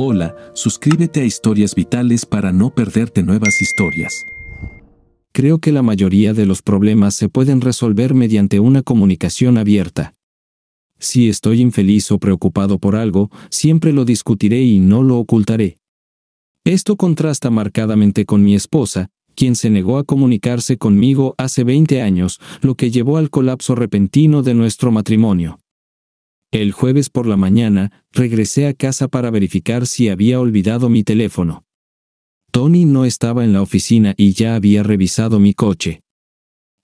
Hola, suscríbete a Historias Vitales para no perderte nuevas historias. Creo que la mayoría de los problemas se pueden resolver mediante una comunicación abierta. Si estoy infeliz o preocupado por algo, siempre lo discutiré y no lo ocultaré. Esto contrasta marcadamente con mi esposa, quien se negó a comunicarse conmigo hace 20 años, lo que llevó al colapso repentino de nuestro matrimonio. El jueves por la mañana, regresé a casa para verificar si había olvidado mi teléfono. Tony no estaba en la oficina y ya había revisado mi coche.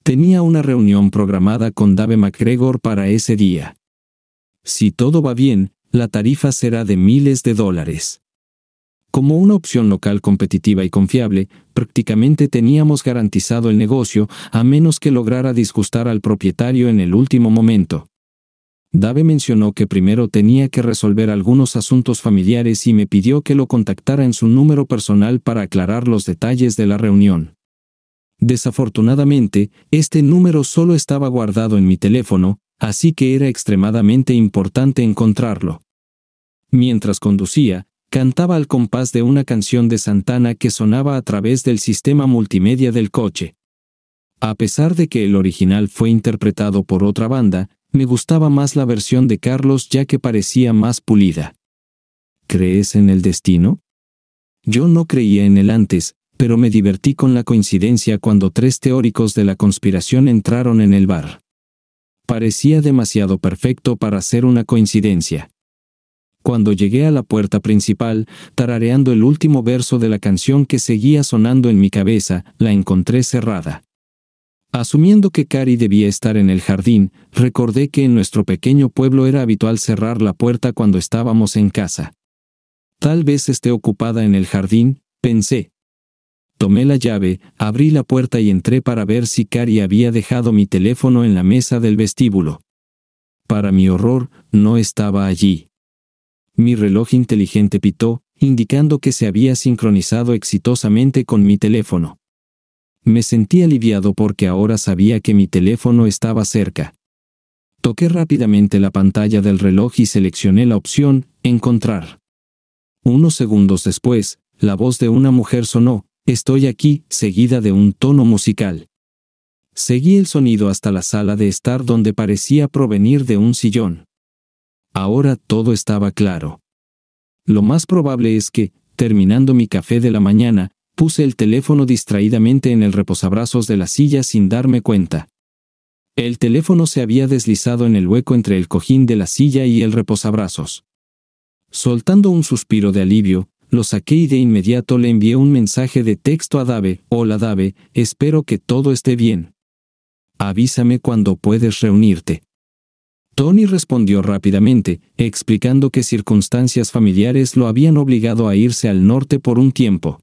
Tenía una reunión programada con Dave McGregor para ese día. Si todo va bien, la tarifa será de miles de dólares. Como una opción local competitiva y confiable, prácticamente teníamos garantizado el negocio, a menos que lograra disgustar al propietario en el último momento. Dave mencionó que primero tenía que resolver algunos asuntos familiares y me pidió que lo contactara en su número personal para aclarar los detalles de la reunión. Desafortunadamente, este número solo estaba guardado en mi teléfono, así que era extremadamente importante encontrarlo. Mientras conducía, cantaba al compás de una canción de Santana que sonaba a través del sistema multimedia del coche. A pesar de que el original fue interpretado por otra banda, me gustaba más la versión de Carlos ya que parecía más pulida. ¿Crees en el destino? Yo no creía en él antes, pero me divertí con la coincidencia cuando tres teóricos de la conspiración entraron en el bar. Parecía demasiado perfecto para ser una coincidencia. Cuando llegué a la puerta principal, tarareando el último verso de la canción que seguía sonando en mi cabeza, la encontré cerrada. Asumiendo que Cari debía estar en el jardín, recordé que en nuestro pequeño pueblo era habitual cerrar la puerta cuando estábamos en casa. Tal vez esté ocupada en el jardín, pensé. Tomé la llave, abrí la puerta y entré para ver si Cari había dejado mi teléfono en la mesa del vestíbulo. Para mi horror, no estaba allí. Mi reloj inteligente pitó, indicando que se había sincronizado exitosamente con mi teléfono. Me sentí aliviado porque ahora sabía que mi teléfono estaba cerca. Toqué rápidamente la pantalla del reloj y seleccioné la opción Encontrar. Unos segundos después, la voz de una mujer sonó, Estoy aquí, seguida de un tono musical. Seguí el sonido hasta la sala de estar donde parecía provenir de un sillón. Ahora todo estaba claro. Lo más probable es que, terminando mi café de la mañana, Puse el teléfono distraídamente en el reposabrazos de la silla sin darme cuenta. El teléfono se había deslizado en el hueco entre el cojín de la silla y el reposabrazos. Soltando un suspiro de alivio, lo saqué y de inmediato le envié un mensaje de texto a Dave, Hola Dave, espero que todo esté bien. Avísame cuando puedes reunirte. Tony respondió rápidamente, explicando que circunstancias familiares lo habían obligado a irse al norte por un tiempo.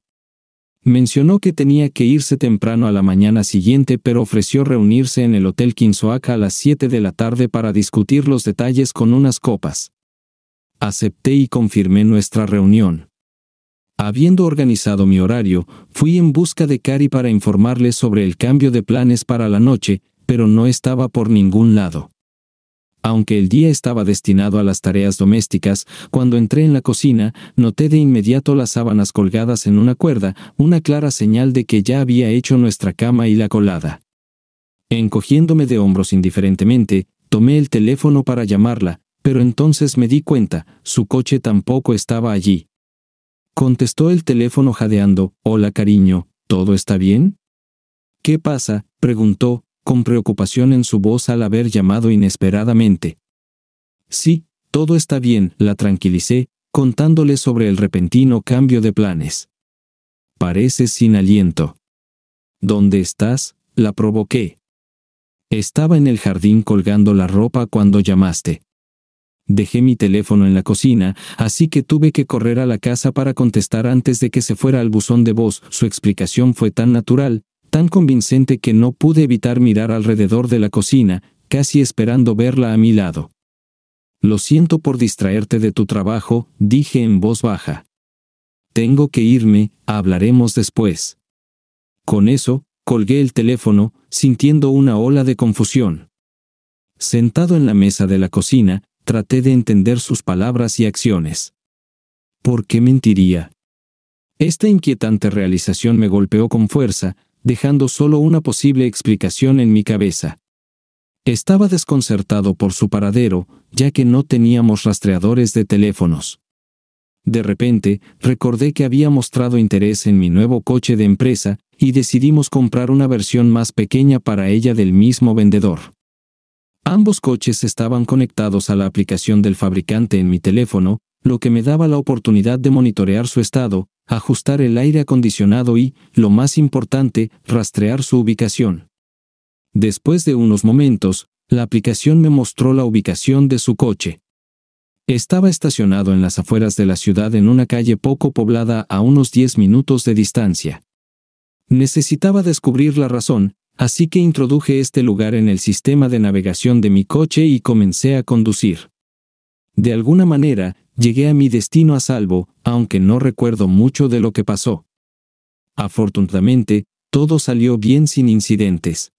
Mencionó que tenía que irse temprano a la mañana siguiente pero ofreció reunirse en el Hotel Quinzoaca a las 7 de la tarde para discutir los detalles con unas copas. Acepté y confirmé nuestra reunión. Habiendo organizado mi horario, fui en busca de Cari para informarle sobre el cambio de planes para la noche, pero no estaba por ningún lado. Aunque el día estaba destinado a las tareas domésticas, cuando entré en la cocina, noté de inmediato las sábanas colgadas en una cuerda, una clara señal de que ya había hecho nuestra cama y la colada. Encogiéndome de hombros indiferentemente, tomé el teléfono para llamarla, pero entonces me di cuenta, su coche tampoco estaba allí. Contestó el teléfono jadeando, Hola cariño, ¿todo está bien? ¿Qué pasa? preguntó, con preocupación en su voz al haber llamado inesperadamente. Sí, todo está bien, la tranquilicé, contándole sobre el repentino cambio de planes. Pareces sin aliento. ¿Dónde estás? la provoqué. Estaba en el jardín colgando la ropa cuando llamaste. Dejé mi teléfono en la cocina, así que tuve que correr a la casa para contestar antes de que se fuera al buzón de voz. Su explicación fue tan natural, tan convincente que no pude evitar mirar alrededor de la cocina, casi esperando verla a mi lado. Lo siento por distraerte de tu trabajo, dije en voz baja. Tengo que irme, hablaremos después. Con eso, colgué el teléfono, sintiendo una ola de confusión. Sentado en la mesa de la cocina, traté de entender sus palabras y acciones. ¿Por qué mentiría? Esta inquietante realización me golpeó con fuerza, dejando solo una posible explicación en mi cabeza. Estaba desconcertado por su paradero, ya que no teníamos rastreadores de teléfonos. De repente, recordé que había mostrado interés en mi nuevo coche de empresa, y decidimos comprar una versión más pequeña para ella del mismo vendedor. Ambos coches estaban conectados a la aplicación del fabricante en mi teléfono, lo que me daba la oportunidad de monitorear su estado, ajustar el aire acondicionado y, lo más importante, rastrear su ubicación. Después de unos momentos, la aplicación me mostró la ubicación de su coche. Estaba estacionado en las afueras de la ciudad en una calle poco poblada a unos 10 minutos de distancia. Necesitaba descubrir la razón, así que introduje este lugar en el sistema de navegación de mi coche y comencé a conducir. De alguna manera, Llegué a mi destino a salvo, aunque no recuerdo mucho de lo que pasó. Afortunadamente, todo salió bien sin incidentes.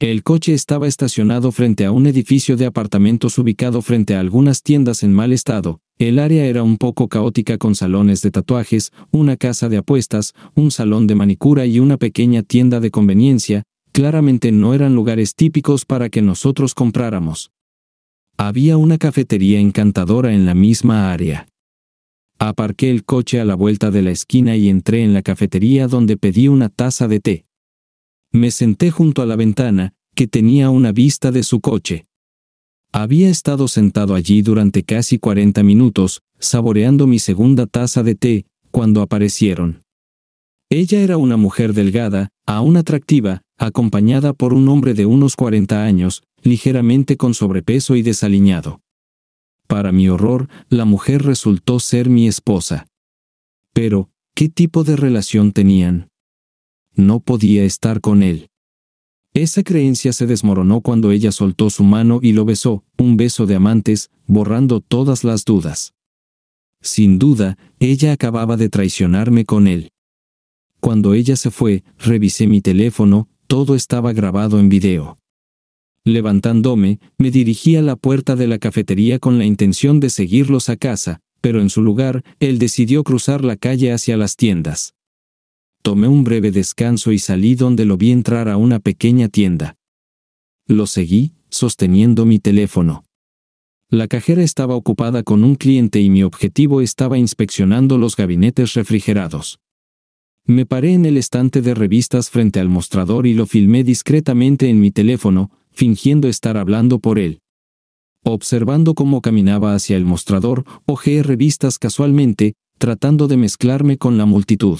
El coche estaba estacionado frente a un edificio de apartamentos ubicado frente a algunas tiendas en mal estado. El área era un poco caótica con salones de tatuajes, una casa de apuestas, un salón de manicura y una pequeña tienda de conveniencia, claramente no eran lugares típicos para que nosotros compráramos. Había una cafetería encantadora en la misma área. Aparqué el coche a la vuelta de la esquina y entré en la cafetería donde pedí una taza de té. Me senté junto a la ventana, que tenía una vista de su coche. Había estado sentado allí durante casi 40 minutos, saboreando mi segunda taza de té, cuando aparecieron. Ella era una mujer delgada, aún atractiva, acompañada por un hombre de unos 40 años, ligeramente con sobrepeso y desaliñado. Para mi horror, la mujer resultó ser mi esposa. Pero, ¿qué tipo de relación tenían? No podía estar con él. Esa creencia se desmoronó cuando ella soltó su mano y lo besó, un beso de amantes, borrando todas las dudas. Sin duda, ella acababa de traicionarme con él. Cuando ella se fue, revisé mi teléfono, todo estaba grabado en video. Levantándome, me dirigí a la puerta de la cafetería con la intención de seguirlos a casa, pero en su lugar, él decidió cruzar la calle hacia las tiendas. Tomé un breve descanso y salí donde lo vi entrar a una pequeña tienda. Lo seguí, sosteniendo mi teléfono. La cajera estaba ocupada con un cliente y mi objetivo estaba inspeccionando los gabinetes refrigerados. Me paré en el estante de revistas frente al mostrador y lo filmé discretamente en mi teléfono, fingiendo estar hablando por él. Observando cómo caminaba hacia el mostrador, hojeé revistas casualmente, tratando de mezclarme con la multitud.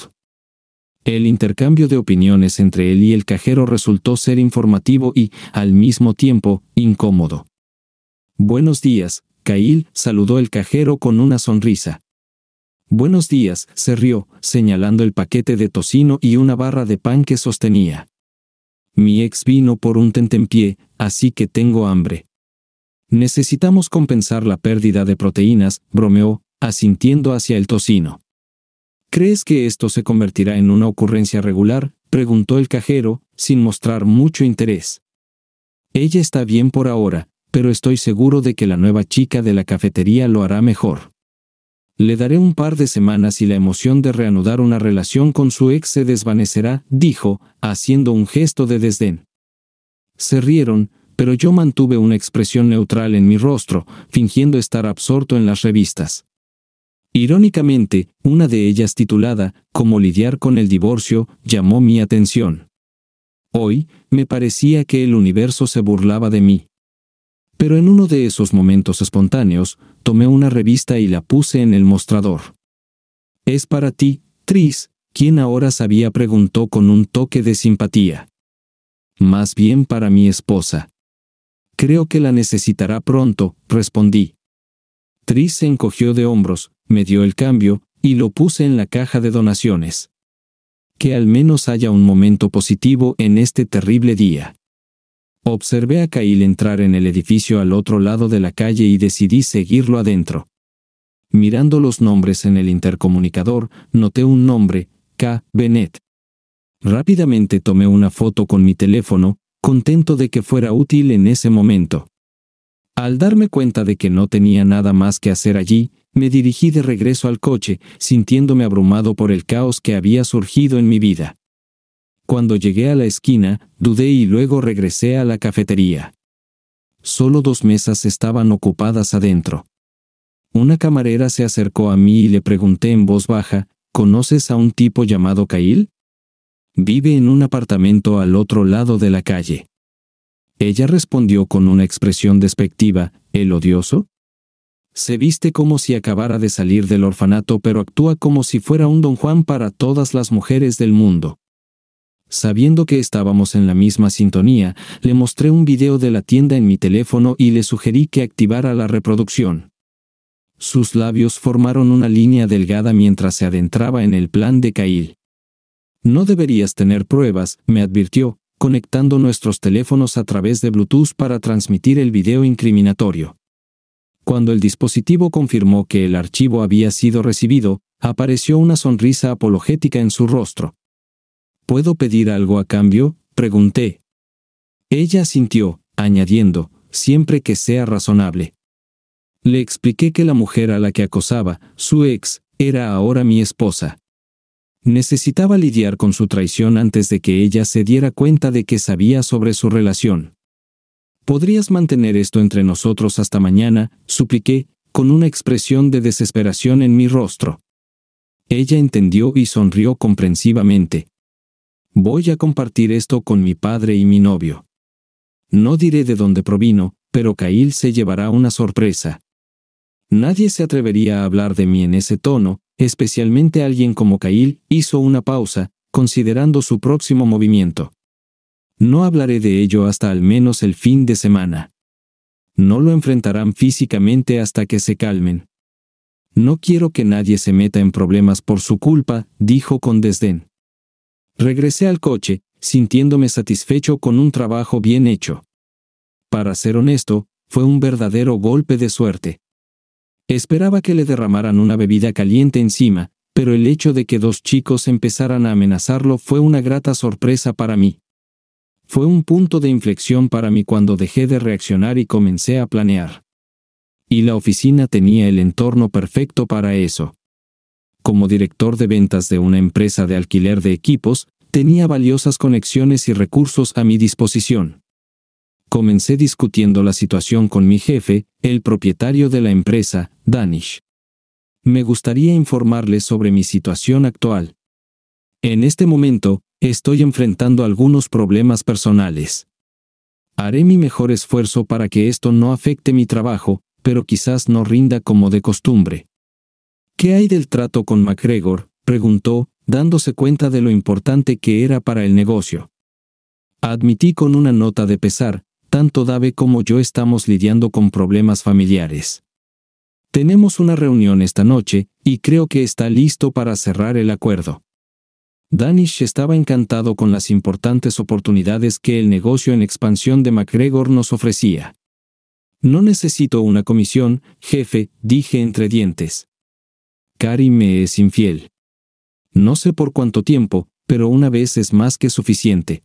El intercambio de opiniones entre él y el cajero resultó ser informativo y, al mismo tiempo, incómodo. Buenos días, Cail saludó el cajero con una sonrisa. Buenos días, se rió, señalando el paquete de tocino y una barra de pan que sostenía. Mi ex vino por un tentempié, así que tengo hambre. Necesitamos compensar la pérdida de proteínas, bromeó, asintiendo hacia el tocino. ¿Crees que esto se convertirá en una ocurrencia regular? preguntó el cajero, sin mostrar mucho interés. Ella está bien por ahora, pero estoy seguro de que la nueva chica de la cafetería lo hará mejor. Le daré un par de semanas y la emoción de reanudar una relación con su ex se desvanecerá, dijo, haciendo un gesto de desdén. Se rieron, pero yo mantuve una expresión neutral en mi rostro, fingiendo estar absorto en las revistas. Irónicamente, una de ellas titulada Cómo lidiar con el divorcio llamó mi atención. Hoy, me parecía que el universo se burlaba de mí. Pero en uno de esos momentos espontáneos, tomé una revista y la puse en el mostrador. Es para ti, Tris, quien ahora sabía preguntó con un toque de simpatía. Más bien para mi esposa. Creo que la necesitará pronto, respondí. Tris se encogió de hombros, me dio el cambio, y lo puse en la caja de donaciones. Que al menos haya un momento positivo en este terrible día. Observé a Kyle entrar en el edificio al otro lado de la calle y decidí seguirlo adentro. Mirando los nombres en el intercomunicador, noté un nombre, K. Bennett. Rápidamente tomé una foto con mi teléfono, contento de que fuera útil en ese momento. Al darme cuenta de que no tenía nada más que hacer allí, me dirigí de regreso al coche, sintiéndome abrumado por el caos que había surgido en mi vida. Cuando llegué a la esquina, dudé y luego regresé a la cafetería. Solo dos mesas estaban ocupadas adentro. Una camarera se acercó a mí y le pregunté en voz baja, ¿conoces a un tipo llamado Cail? Vive en un apartamento al otro lado de la calle. Ella respondió con una expresión despectiva, ¿el odioso? Se viste como si acabara de salir del orfanato pero actúa como si fuera un don Juan para todas las mujeres del mundo. Sabiendo que estábamos en la misma sintonía, le mostré un video de la tienda en mi teléfono y le sugerí que activara la reproducción. Sus labios formaron una línea delgada mientras se adentraba en el plan de Cail. No deberías tener pruebas, me advirtió, conectando nuestros teléfonos a través de Bluetooth para transmitir el video incriminatorio. Cuando el dispositivo confirmó que el archivo había sido recibido, apareció una sonrisa apologética en su rostro. ¿Puedo pedir algo a cambio? pregunté. Ella sintió, añadiendo, siempre que sea razonable. Le expliqué que la mujer a la que acosaba, su ex, era ahora mi esposa. Necesitaba lidiar con su traición antes de que ella se diera cuenta de que sabía sobre su relación. ¿Podrías mantener esto entre nosotros hasta mañana? supliqué, con una expresión de desesperación en mi rostro. Ella entendió y sonrió comprensivamente, Voy a compartir esto con mi padre y mi novio. No diré de dónde provino, pero Caíl se llevará una sorpresa. Nadie se atrevería a hablar de mí en ese tono, especialmente alguien como Caíl hizo una pausa, considerando su próximo movimiento. No hablaré de ello hasta al menos el fin de semana. No lo enfrentarán físicamente hasta que se calmen. No quiero que nadie se meta en problemas por su culpa, dijo con desdén. Regresé al coche, sintiéndome satisfecho con un trabajo bien hecho. Para ser honesto, fue un verdadero golpe de suerte. Esperaba que le derramaran una bebida caliente encima, pero el hecho de que dos chicos empezaran a amenazarlo fue una grata sorpresa para mí. Fue un punto de inflexión para mí cuando dejé de reaccionar y comencé a planear. Y la oficina tenía el entorno perfecto para eso. Como director de ventas de una empresa de alquiler de equipos, tenía valiosas conexiones y recursos a mi disposición. Comencé discutiendo la situación con mi jefe, el propietario de la empresa, Danish. Me gustaría informarle sobre mi situación actual. En este momento, estoy enfrentando algunos problemas personales. Haré mi mejor esfuerzo para que esto no afecte mi trabajo, pero quizás no rinda como de costumbre. ¿Qué hay del trato con MacGregor? preguntó, dándose cuenta de lo importante que era para el negocio. Admití con una nota de pesar, tanto Dave como yo estamos lidiando con problemas familiares. Tenemos una reunión esta noche, y creo que está listo para cerrar el acuerdo. Danish estaba encantado con las importantes oportunidades que el negocio en expansión de MacGregor nos ofrecía. No necesito una comisión, jefe, dije entre dientes. Cari me es infiel. No sé por cuánto tiempo, pero una vez es más que suficiente.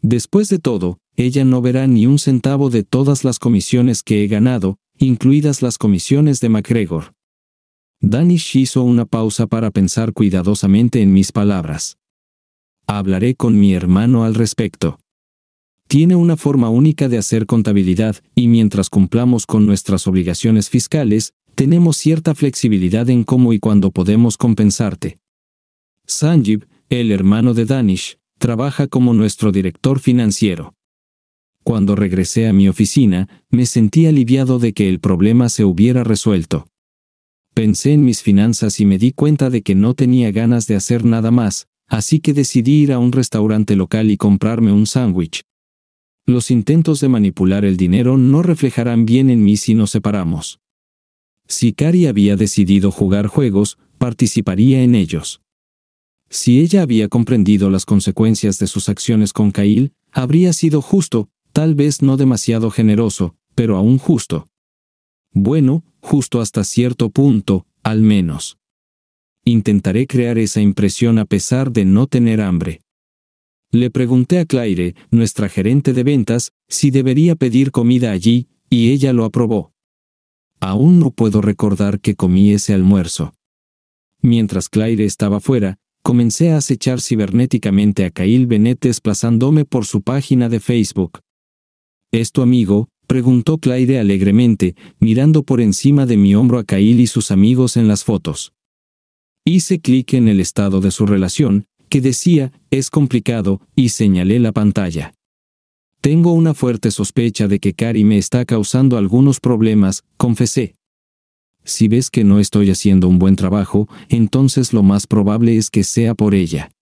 Después de todo, ella no verá ni un centavo de todas las comisiones que he ganado, incluidas las comisiones de MacGregor. Danish hizo una pausa para pensar cuidadosamente en mis palabras. Hablaré con mi hermano al respecto. Tiene una forma única de hacer contabilidad, y mientras cumplamos con nuestras obligaciones fiscales, tenemos cierta flexibilidad en cómo y cuándo podemos compensarte. Sanjib, el hermano de Danish, trabaja como nuestro director financiero. Cuando regresé a mi oficina, me sentí aliviado de que el problema se hubiera resuelto. Pensé en mis finanzas y me di cuenta de que no tenía ganas de hacer nada más, así que decidí ir a un restaurante local y comprarme un sándwich. Los intentos de manipular el dinero no reflejarán bien en mí si nos separamos. Si Cari había decidido jugar juegos, participaría en ellos. Si ella había comprendido las consecuencias de sus acciones con Cail habría sido justo, tal vez no demasiado generoso, pero aún justo. Bueno, justo hasta cierto punto, al menos. Intentaré crear esa impresión a pesar de no tener hambre. Le pregunté a Claire, nuestra gerente de ventas, si debería pedir comida allí, y ella lo aprobó. Aún no puedo recordar que comí ese almuerzo. Mientras Claire estaba fuera, comencé a acechar cibernéticamente a Cail Benet desplazándome por su página de Facebook. ¿Es tu amigo? preguntó Claire alegremente, mirando por encima de mi hombro a Cail y sus amigos en las fotos. Hice clic en el estado de su relación, que decía, es complicado, y señalé la pantalla. Tengo una fuerte sospecha de que Cari me está causando algunos problemas, confesé. Si ves que no estoy haciendo un buen trabajo, entonces lo más probable es que sea por ella.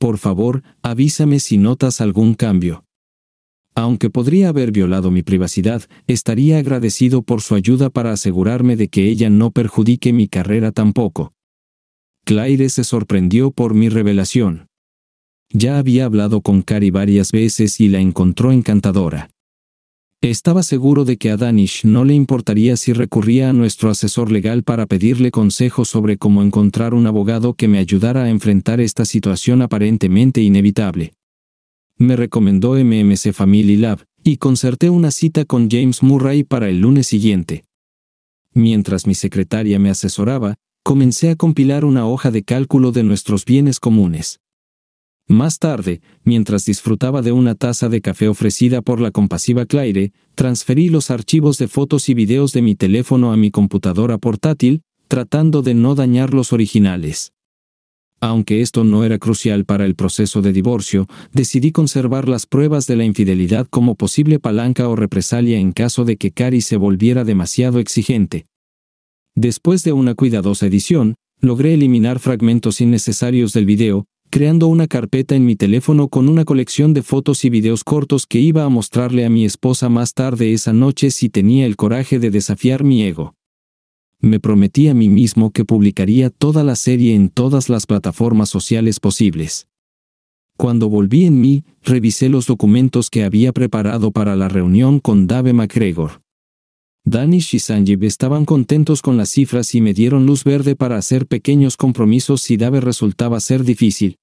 Por favor, avísame si notas algún cambio. Aunque podría haber violado mi privacidad, estaría agradecido por su ayuda para asegurarme de que ella no perjudique mi carrera tampoco. Claire se sorprendió por mi revelación. Ya había hablado con Cari varias veces y la encontró encantadora. Estaba seguro de que a Danish no le importaría si recurría a nuestro asesor legal para pedirle consejos sobre cómo encontrar un abogado que me ayudara a enfrentar esta situación aparentemente inevitable. Me recomendó MMC Family Lab, y concerté una cita con James Murray para el lunes siguiente. Mientras mi secretaria me asesoraba, comencé a compilar una hoja de cálculo de nuestros bienes comunes. Más tarde, mientras disfrutaba de una taza de café ofrecida por la compasiva Claire, transferí los archivos de fotos y videos de mi teléfono a mi computadora portátil, tratando de no dañar los originales. Aunque esto no era crucial para el proceso de divorcio, decidí conservar las pruebas de la infidelidad como posible palanca o represalia en caso de que Cari se volviera demasiado exigente. Después de una cuidadosa edición, logré eliminar fragmentos innecesarios del video, creando una carpeta en mi teléfono con una colección de fotos y videos cortos que iba a mostrarle a mi esposa más tarde esa noche si tenía el coraje de desafiar mi ego. Me prometí a mí mismo que publicaría toda la serie en todas las plataformas sociales posibles. Cuando volví en mí, revisé los documentos que había preparado para la reunión con Dave McGregor. Danish y Sanjeev estaban contentos con las cifras y me dieron luz verde para hacer pequeños compromisos si Dave resultaba ser difícil,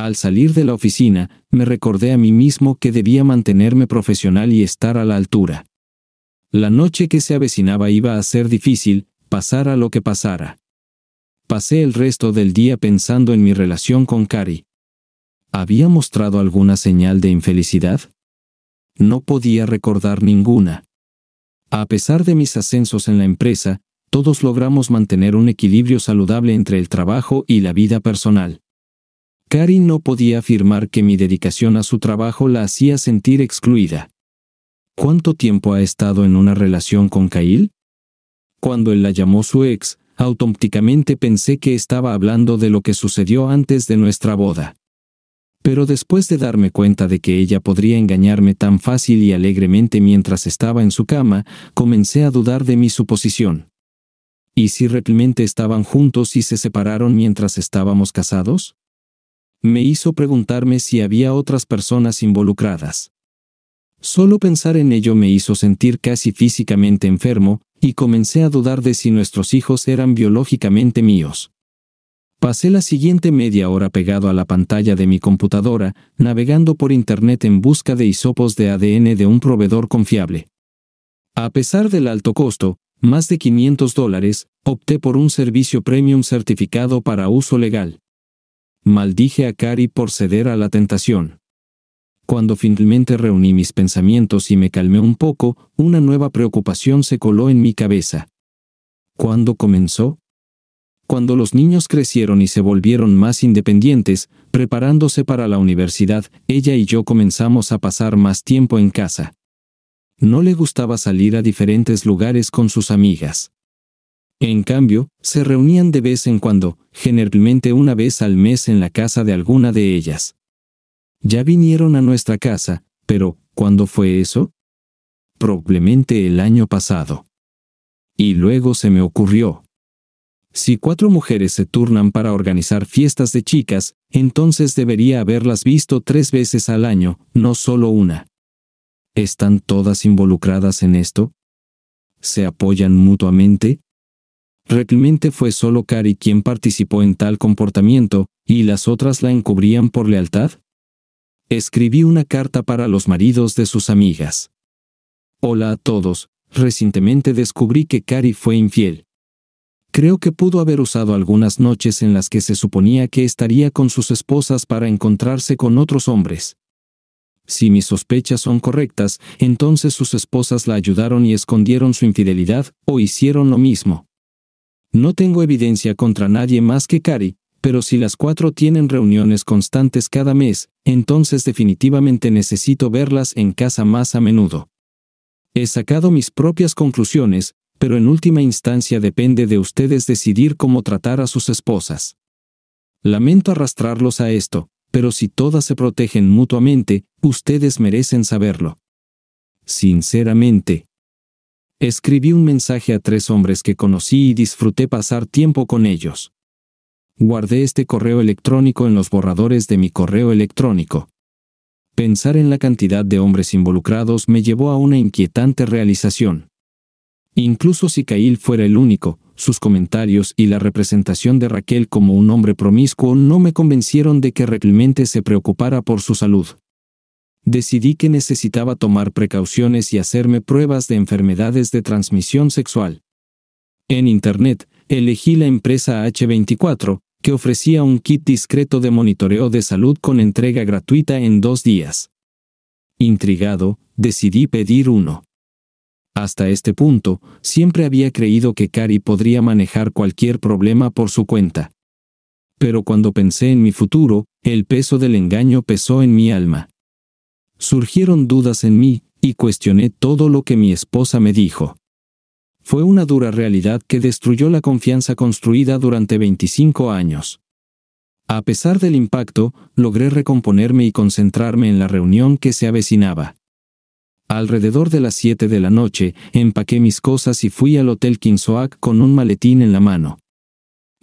al salir de la oficina, me recordé a mí mismo que debía mantenerme profesional y estar a la altura. La noche que se avecinaba iba a ser difícil, pasara lo que pasara. Pasé el resto del día pensando en mi relación con Cari. ¿Había mostrado alguna señal de infelicidad? No podía recordar ninguna. A pesar de mis ascensos en la empresa, todos logramos mantener un equilibrio saludable entre el trabajo y la vida personal. Karin no podía afirmar que mi dedicación a su trabajo la hacía sentir excluida. ¿Cuánto tiempo ha estado en una relación con Kail? Cuando él la llamó su ex, automáticamente pensé que estaba hablando de lo que sucedió antes de nuestra boda. Pero después de darme cuenta de que ella podría engañarme tan fácil y alegremente mientras estaba en su cama, comencé a dudar de mi suposición. ¿Y si realmente estaban juntos y se separaron mientras estábamos casados? me hizo preguntarme si había otras personas involucradas. Solo pensar en ello me hizo sentir casi físicamente enfermo, y comencé a dudar de si nuestros hijos eran biológicamente míos. Pasé la siguiente media hora pegado a la pantalla de mi computadora, navegando por Internet en busca de hisopos de ADN de un proveedor confiable. A pesar del alto costo, más de 500 dólares, opté por un servicio premium certificado para uso legal. Maldije a Cari por ceder a la tentación. Cuando finalmente reuní mis pensamientos y me calmé un poco, una nueva preocupación se coló en mi cabeza. ¿Cuándo comenzó? Cuando los niños crecieron y se volvieron más independientes, preparándose para la universidad, ella y yo comenzamos a pasar más tiempo en casa. No le gustaba salir a diferentes lugares con sus amigas. En cambio, se reunían de vez en cuando, generalmente una vez al mes en la casa de alguna de ellas. Ya vinieron a nuestra casa, pero ¿cuándo fue eso? Probablemente el año pasado. Y luego se me ocurrió. Si cuatro mujeres se turnan para organizar fiestas de chicas, entonces debería haberlas visto tres veces al año, no solo una. ¿Están todas involucradas en esto? ¿Se apoyan mutuamente? Realmente fue solo Cari quien participó en tal comportamiento, y las otras la encubrían por lealtad. Escribí una carta para los maridos de sus amigas. Hola a todos, recientemente descubrí que Cari fue infiel. Creo que pudo haber usado algunas noches en las que se suponía que estaría con sus esposas para encontrarse con otros hombres. Si mis sospechas son correctas, entonces sus esposas la ayudaron y escondieron su infidelidad, o hicieron lo mismo. No tengo evidencia contra nadie más que Cari, pero si las cuatro tienen reuniones constantes cada mes, entonces definitivamente necesito verlas en casa más a menudo. He sacado mis propias conclusiones, pero en última instancia depende de ustedes decidir cómo tratar a sus esposas. Lamento arrastrarlos a esto, pero si todas se protegen mutuamente, ustedes merecen saberlo. Sinceramente. Escribí un mensaje a tres hombres que conocí y disfruté pasar tiempo con ellos. Guardé este correo electrónico en los borradores de mi correo electrónico. Pensar en la cantidad de hombres involucrados me llevó a una inquietante realización. Incluso si Cail fuera el único, sus comentarios y la representación de Raquel como un hombre promiscuo no me convencieron de que realmente se preocupara por su salud decidí que necesitaba tomar precauciones y hacerme pruebas de enfermedades de transmisión sexual. En Internet, elegí la empresa H24, que ofrecía un kit discreto de monitoreo de salud con entrega gratuita en dos días. Intrigado, decidí pedir uno. Hasta este punto, siempre había creído que Cari podría manejar cualquier problema por su cuenta. Pero cuando pensé en mi futuro, el peso del engaño pesó en mi alma surgieron dudas en mí, y cuestioné todo lo que mi esposa me dijo. Fue una dura realidad que destruyó la confianza construida durante 25 años. A pesar del impacto, logré recomponerme y concentrarme en la reunión que se avecinaba. Alrededor de las 7 de la noche, empaqué mis cosas y fui al Hotel Kinsoak con un maletín en la mano.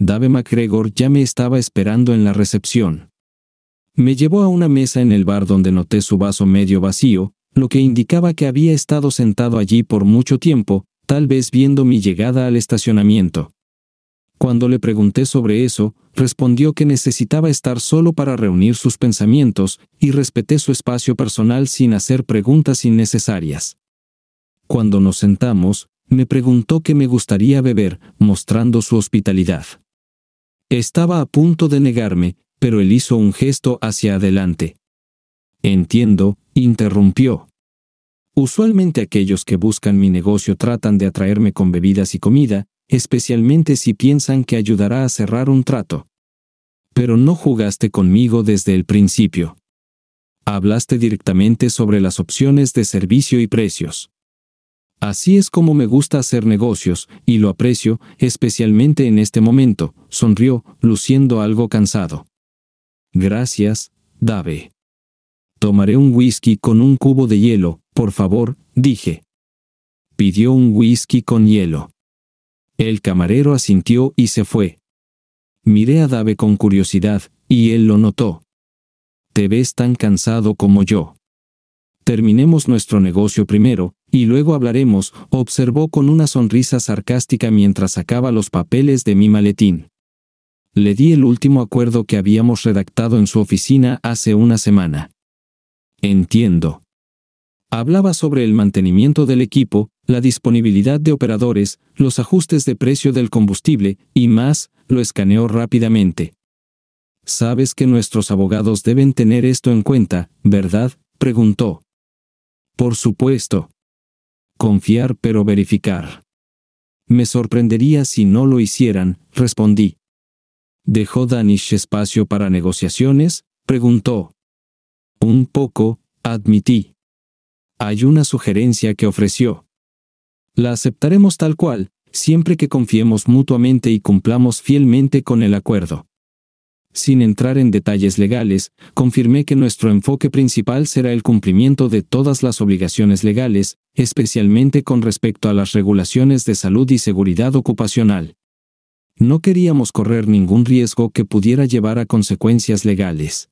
Dave McGregor ya me estaba esperando en la recepción. Me llevó a una mesa en el bar donde noté su vaso medio vacío, lo que indicaba que había estado sentado allí por mucho tiempo, tal vez viendo mi llegada al estacionamiento. Cuando le pregunté sobre eso, respondió que necesitaba estar solo para reunir sus pensamientos, y respeté su espacio personal sin hacer preguntas innecesarias. Cuando nos sentamos, me preguntó qué me gustaría beber, mostrando su hospitalidad. Estaba a punto de negarme, pero él hizo un gesto hacia adelante. Entiendo, interrumpió. Usualmente aquellos que buscan mi negocio tratan de atraerme con bebidas y comida, especialmente si piensan que ayudará a cerrar un trato. Pero no jugaste conmigo desde el principio. Hablaste directamente sobre las opciones de servicio y precios. Así es como me gusta hacer negocios, y lo aprecio, especialmente en este momento, sonrió, luciendo algo cansado. Gracias, Dave. Tomaré un whisky con un cubo de hielo, por favor, dije. Pidió un whisky con hielo. El camarero asintió y se fue. Miré a Dave con curiosidad, y él lo notó. Te ves tan cansado como yo. Terminemos nuestro negocio primero, y luego hablaremos, observó con una sonrisa sarcástica mientras sacaba los papeles de mi maletín. Le di el último acuerdo que habíamos redactado en su oficina hace una semana. Entiendo. Hablaba sobre el mantenimiento del equipo, la disponibilidad de operadores, los ajustes de precio del combustible, y más, lo escaneó rápidamente. Sabes que nuestros abogados deben tener esto en cuenta, ¿verdad? preguntó. Por supuesto. Confiar pero verificar. Me sorprendería si no lo hicieran, respondí dejó Danish espacio para negociaciones, preguntó. Un poco, admití. Hay una sugerencia que ofreció. La aceptaremos tal cual, siempre que confiemos mutuamente y cumplamos fielmente con el acuerdo. Sin entrar en detalles legales, confirmé que nuestro enfoque principal será el cumplimiento de todas las obligaciones legales, especialmente con respecto a las regulaciones de salud y seguridad ocupacional. No queríamos correr ningún riesgo que pudiera llevar a consecuencias legales.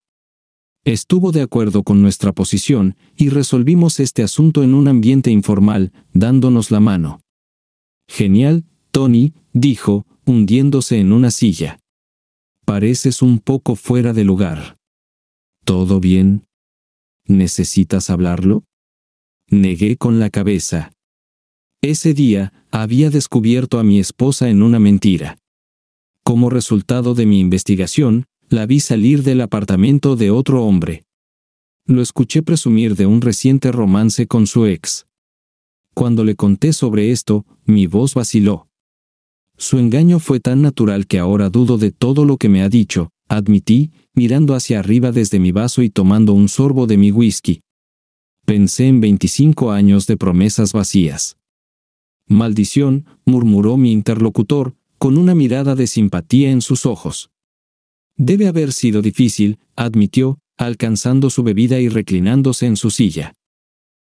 Estuvo de acuerdo con nuestra posición y resolvimos este asunto en un ambiente informal, dándonos la mano. Genial, Tony, dijo, hundiéndose en una silla. Pareces un poco fuera de lugar. ¿Todo bien? ¿Necesitas hablarlo? Negué con la cabeza. Ese día, había descubierto a mi esposa en una mentira. Como resultado de mi investigación, la vi salir del apartamento de otro hombre. Lo escuché presumir de un reciente romance con su ex. Cuando le conté sobre esto, mi voz vaciló. Su engaño fue tan natural que ahora dudo de todo lo que me ha dicho, admití, mirando hacia arriba desde mi vaso y tomando un sorbo de mi whisky. Pensé en 25 años de promesas vacías. Maldición, murmuró mi interlocutor, con una mirada de simpatía en sus ojos. Debe haber sido difícil, admitió, alcanzando su bebida y reclinándose en su silla.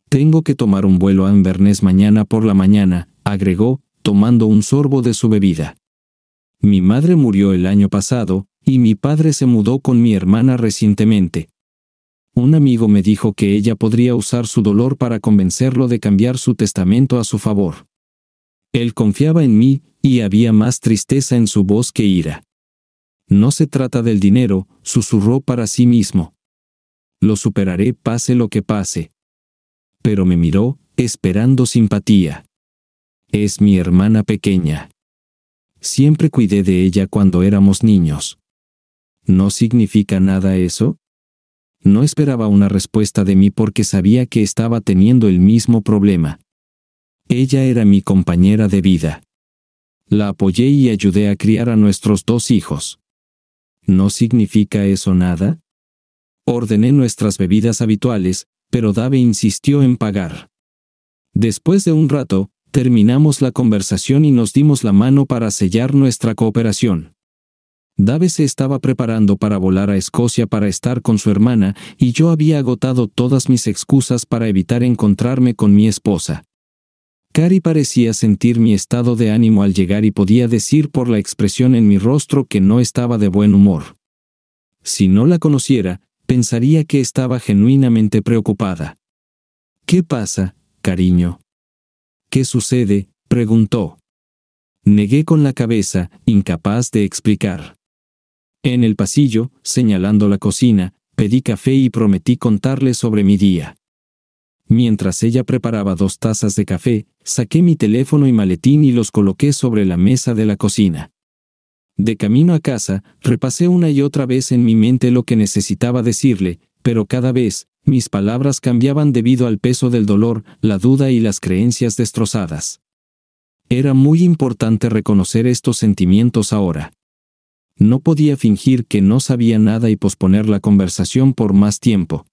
Tengo que tomar un vuelo a Inverness mañana por la mañana, agregó, tomando un sorbo de su bebida. Mi madre murió el año pasado, y mi padre se mudó con mi hermana recientemente. Un amigo me dijo que ella podría usar su dolor para convencerlo de cambiar su testamento a su favor. Él confiaba en mí, y había más tristeza en su voz que ira. No se trata del dinero, susurró para sí mismo. Lo superaré pase lo que pase. Pero me miró, esperando simpatía. Es mi hermana pequeña. Siempre cuidé de ella cuando éramos niños. ¿No significa nada eso? No esperaba una respuesta de mí porque sabía que estaba teniendo el mismo problema. Ella era mi compañera de vida. La apoyé y ayudé a criar a nuestros dos hijos. ¿No significa eso nada? Ordené nuestras bebidas habituales, pero Dave insistió en pagar. Después de un rato, terminamos la conversación y nos dimos la mano para sellar nuestra cooperación. Dave se estaba preparando para volar a Escocia para estar con su hermana y yo había agotado todas mis excusas para evitar encontrarme con mi esposa. Cari parecía sentir mi estado de ánimo al llegar y podía decir por la expresión en mi rostro que no estaba de buen humor. Si no la conociera, pensaría que estaba genuinamente preocupada. ¿Qué pasa, cariño? ¿Qué sucede? preguntó. Negué con la cabeza, incapaz de explicar. En el pasillo, señalando la cocina, pedí café y prometí contarle sobre mi día. Mientras ella preparaba dos tazas de café, Saqué mi teléfono y maletín y los coloqué sobre la mesa de la cocina. De camino a casa, repasé una y otra vez en mi mente lo que necesitaba decirle, pero cada vez, mis palabras cambiaban debido al peso del dolor, la duda y las creencias destrozadas. Era muy importante reconocer estos sentimientos ahora. No podía fingir que no sabía nada y posponer la conversación por más tiempo.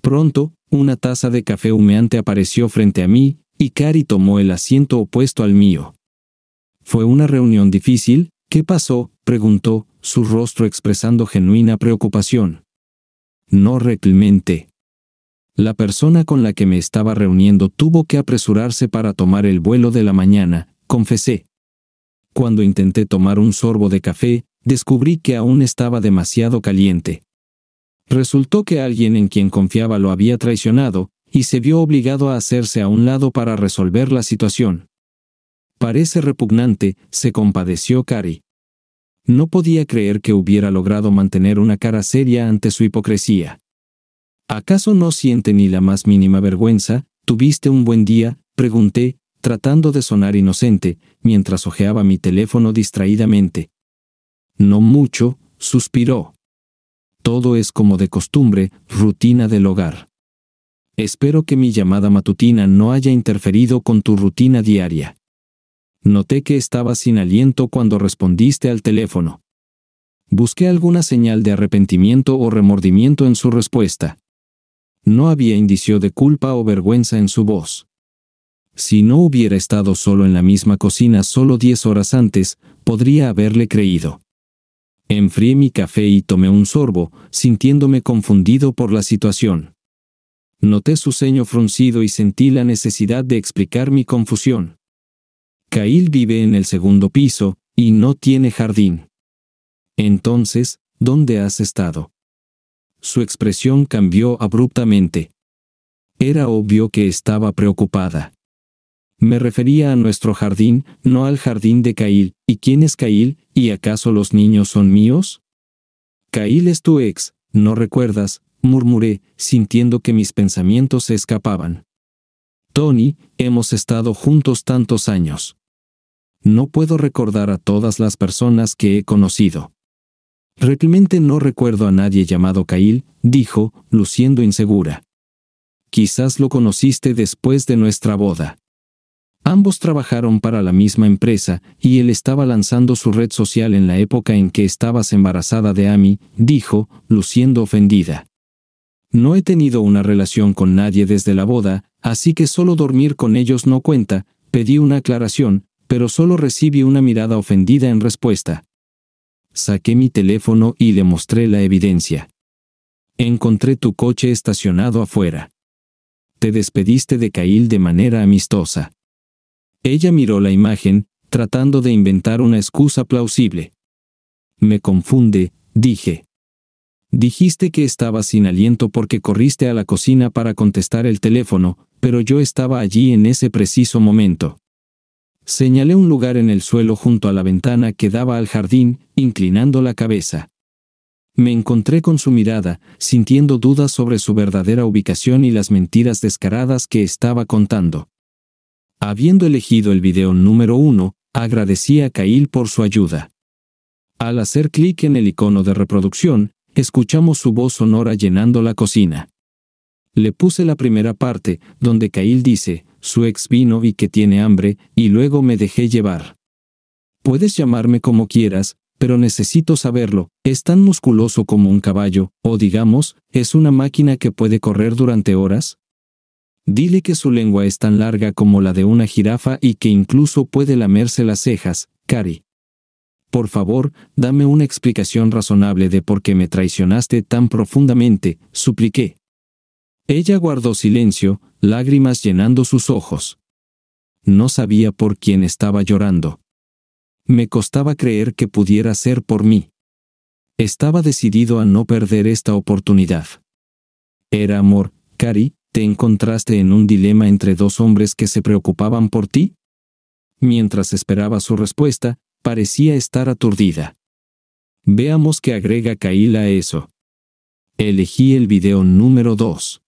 Pronto, una taza de café humeante apareció frente a mí, y Cari tomó el asiento opuesto al mío. Fue una reunión difícil, ¿qué pasó? preguntó, su rostro expresando genuina preocupación. No reclmente. La persona con la que me estaba reuniendo tuvo que apresurarse para tomar el vuelo de la mañana, confesé. Cuando intenté tomar un sorbo de café, descubrí que aún estaba demasiado caliente. Resultó que alguien en quien confiaba lo había traicionado, y se vio obligado a hacerse a un lado para resolver la situación. Parece repugnante, se compadeció Cari. No podía creer que hubiera logrado mantener una cara seria ante su hipocresía. ¿Acaso no siente ni la más mínima vergüenza? ¿Tuviste un buen día? pregunté, tratando de sonar inocente, mientras ojeaba mi teléfono distraídamente. No mucho, suspiró. Todo es como de costumbre, rutina del hogar. Espero que mi llamada matutina no haya interferido con tu rutina diaria. Noté que estaba sin aliento cuando respondiste al teléfono. Busqué alguna señal de arrepentimiento o remordimiento en su respuesta. No había indicio de culpa o vergüenza en su voz. Si no hubiera estado solo en la misma cocina solo diez horas antes, podría haberle creído. Enfrié mi café y tomé un sorbo, sintiéndome confundido por la situación. Noté su ceño fruncido y sentí la necesidad de explicar mi confusión. Cail vive en el segundo piso, y no tiene jardín. Entonces, ¿dónde has estado? Su expresión cambió abruptamente. Era obvio que estaba preocupada. Me refería a nuestro jardín, no al jardín de Cail. ¿Y quién es Cail? ¿Y acaso los niños son míos? Cail es tu ex, ¿no recuerdas? murmuré, sintiendo que mis pensamientos se escapaban. Tony, hemos estado juntos tantos años. No puedo recordar a todas las personas que he conocido. Realmente no recuerdo a nadie llamado Cail, dijo, luciendo insegura. Quizás lo conociste después de nuestra boda. Ambos trabajaron para la misma empresa, y él estaba lanzando su red social en la época en que estabas embarazada de Amy, dijo, luciendo ofendida. No he tenido una relación con nadie desde la boda, así que solo dormir con ellos no cuenta, pedí una aclaración, pero solo recibí una mirada ofendida en respuesta. Saqué mi teléfono y demostré la evidencia. Encontré tu coche estacionado afuera. Te despediste de Cail de manera amistosa. Ella miró la imagen, tratando de inventar una excusa plausible. Me confunde, dije. Dijiste que estaba sin aliento porque corriste a la cocina para contestar el teléfono, pero yo estaba allí en ese preciso momento. Señalé un lugar en el suelo junto a la ventana que daba al jardín, inclinando la cabeza. Me encontré con su mirada, sintiendo dudas sobre su verdadera ubicación y las mentiras descaradas que estaba contando. Habiendo elegido el video número uno, agradecí a Kail por su ayuda. Al hacer clic en el icono de reproducción, Escuchamos su voz sonora llenando la cocina. Le puse la primera parte, donde Cail dice, su ex vino y que tiene hambre, y luego me dejé llevar. Puedes llamarme como quieras, pero necesito saberlo, es tan musculoso como un caballo, o digamos, es una máquina que puede correr durante horas. Dile que su lengua es tan larga como la de una jirafa y que incluso puede lamerse las cejas, Cari. Por favor, dame una explicación razonable de por qué me traicionaste tan profundamente, supliqué. Ella guardó silencio, lágrimas llenando sus ojos. No sabía por quién estaba llorando. Me costaba creer que pudiera ser por mí. Estaba decidido a no perder esta oportunidad. Era amor, Cari, ¿te encontraste en un dilema entre dos hombres que se preocupaban por ti? Mientras esperaba su respuesta, parecía estar aturdida. Veamos qué agrega Kaila a eso. Elegí el video número 2.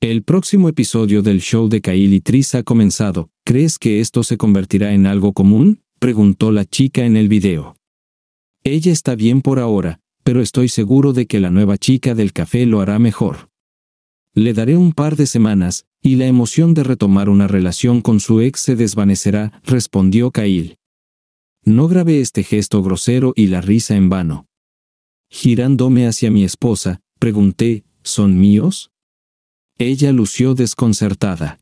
El próximo episodio del show de Kail y Tris ha comenzado. ¿Crees que esto se convertirá en algo común? preguntó la chica en el video. Ella está bien por ahora, pero estoy seguro de que la nueva chica del café lo hará mejor. Le daré un par de semanas, y la emoción de retomar una relación con su ex se desvanecerá, respondió Kail. No grabé este gesto grosero y la risa en vano. Girándome hacia mi esposa, pregunté, ¿son míos? Ella lució desconcertada.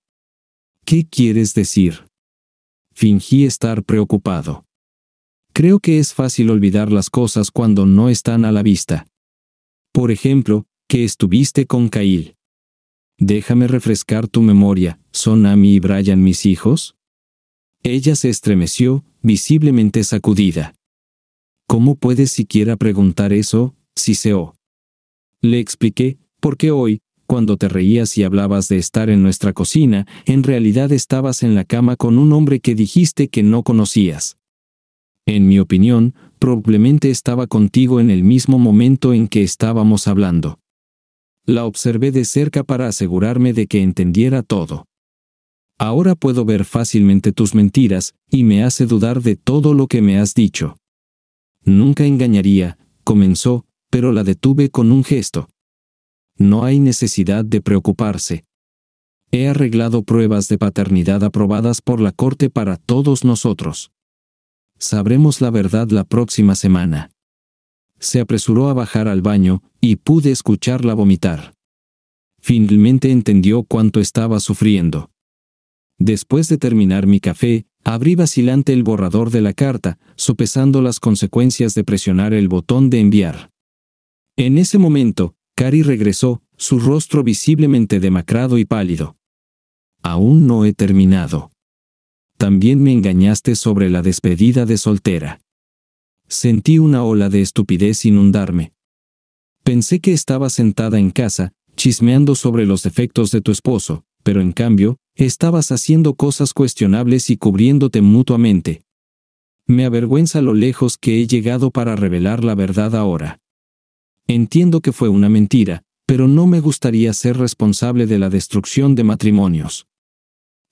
¿Qué quieres decir? Fingí estar preocupado. Creo que es fácil olvidar las cosas cuando no están a la vista. Por ejemplo, que estuviste con Kail. Déjame refrescar tu memoria, ¿son Amy y Brian mis hijos? Ella se estremeció, visiblemente sacudida. ¿Cómo puedes siquiera preguntar eso, Siseo? Le expliqué, porque hoy, cuando te reías y hablabas de estar en nuestra cocina, en realidad estabas en la cama con un hombre que dijiste que no conocías. En mi opinión, probablemente estaba contigo en el mismo momento en que estábamos hablando. La observé de cerca para asegurarme de que entendiera todo. Ahora puedo ver fácilmente tus mentiras, y me hace dudar de todo lo que me has dicho. Nunca engañaría, comenzó, pero la detuve con un gesto. No hay necesidad de preocuparse. He arreglado pruebas de paternidad aprobadas por la Corte para todos nosotros. Sabremos la verdad la próxima semana. Se apresuró a bajar al baño, y pude escucharla vomitar. Finalmente entendió cuánto estaba sufriendo. Después de terminar mi café, abrí vacilante el borrador de la carta, sopesando las consecuencias de presionar el botón de enviar. En ese momento, Cari regresó, su rostro visiblemente demacrado y pálido. Aún no he terminado. También me engañaste sobre la despedida de soltera. Sentí una ola de estupidez inundarme. Pensé que estaba sentada en casa, chismeando sobre los defectos de tu esposo, pero en cambio, Estabas haciendo cosas cuestionables y cubriéndote mutuamente. Me avergüenza lo lejos que he llegado para revelar la verdad ahora. Entiendo que fue una mentira, pero no me gustaría ser responsable de la destrucción de matrimonios.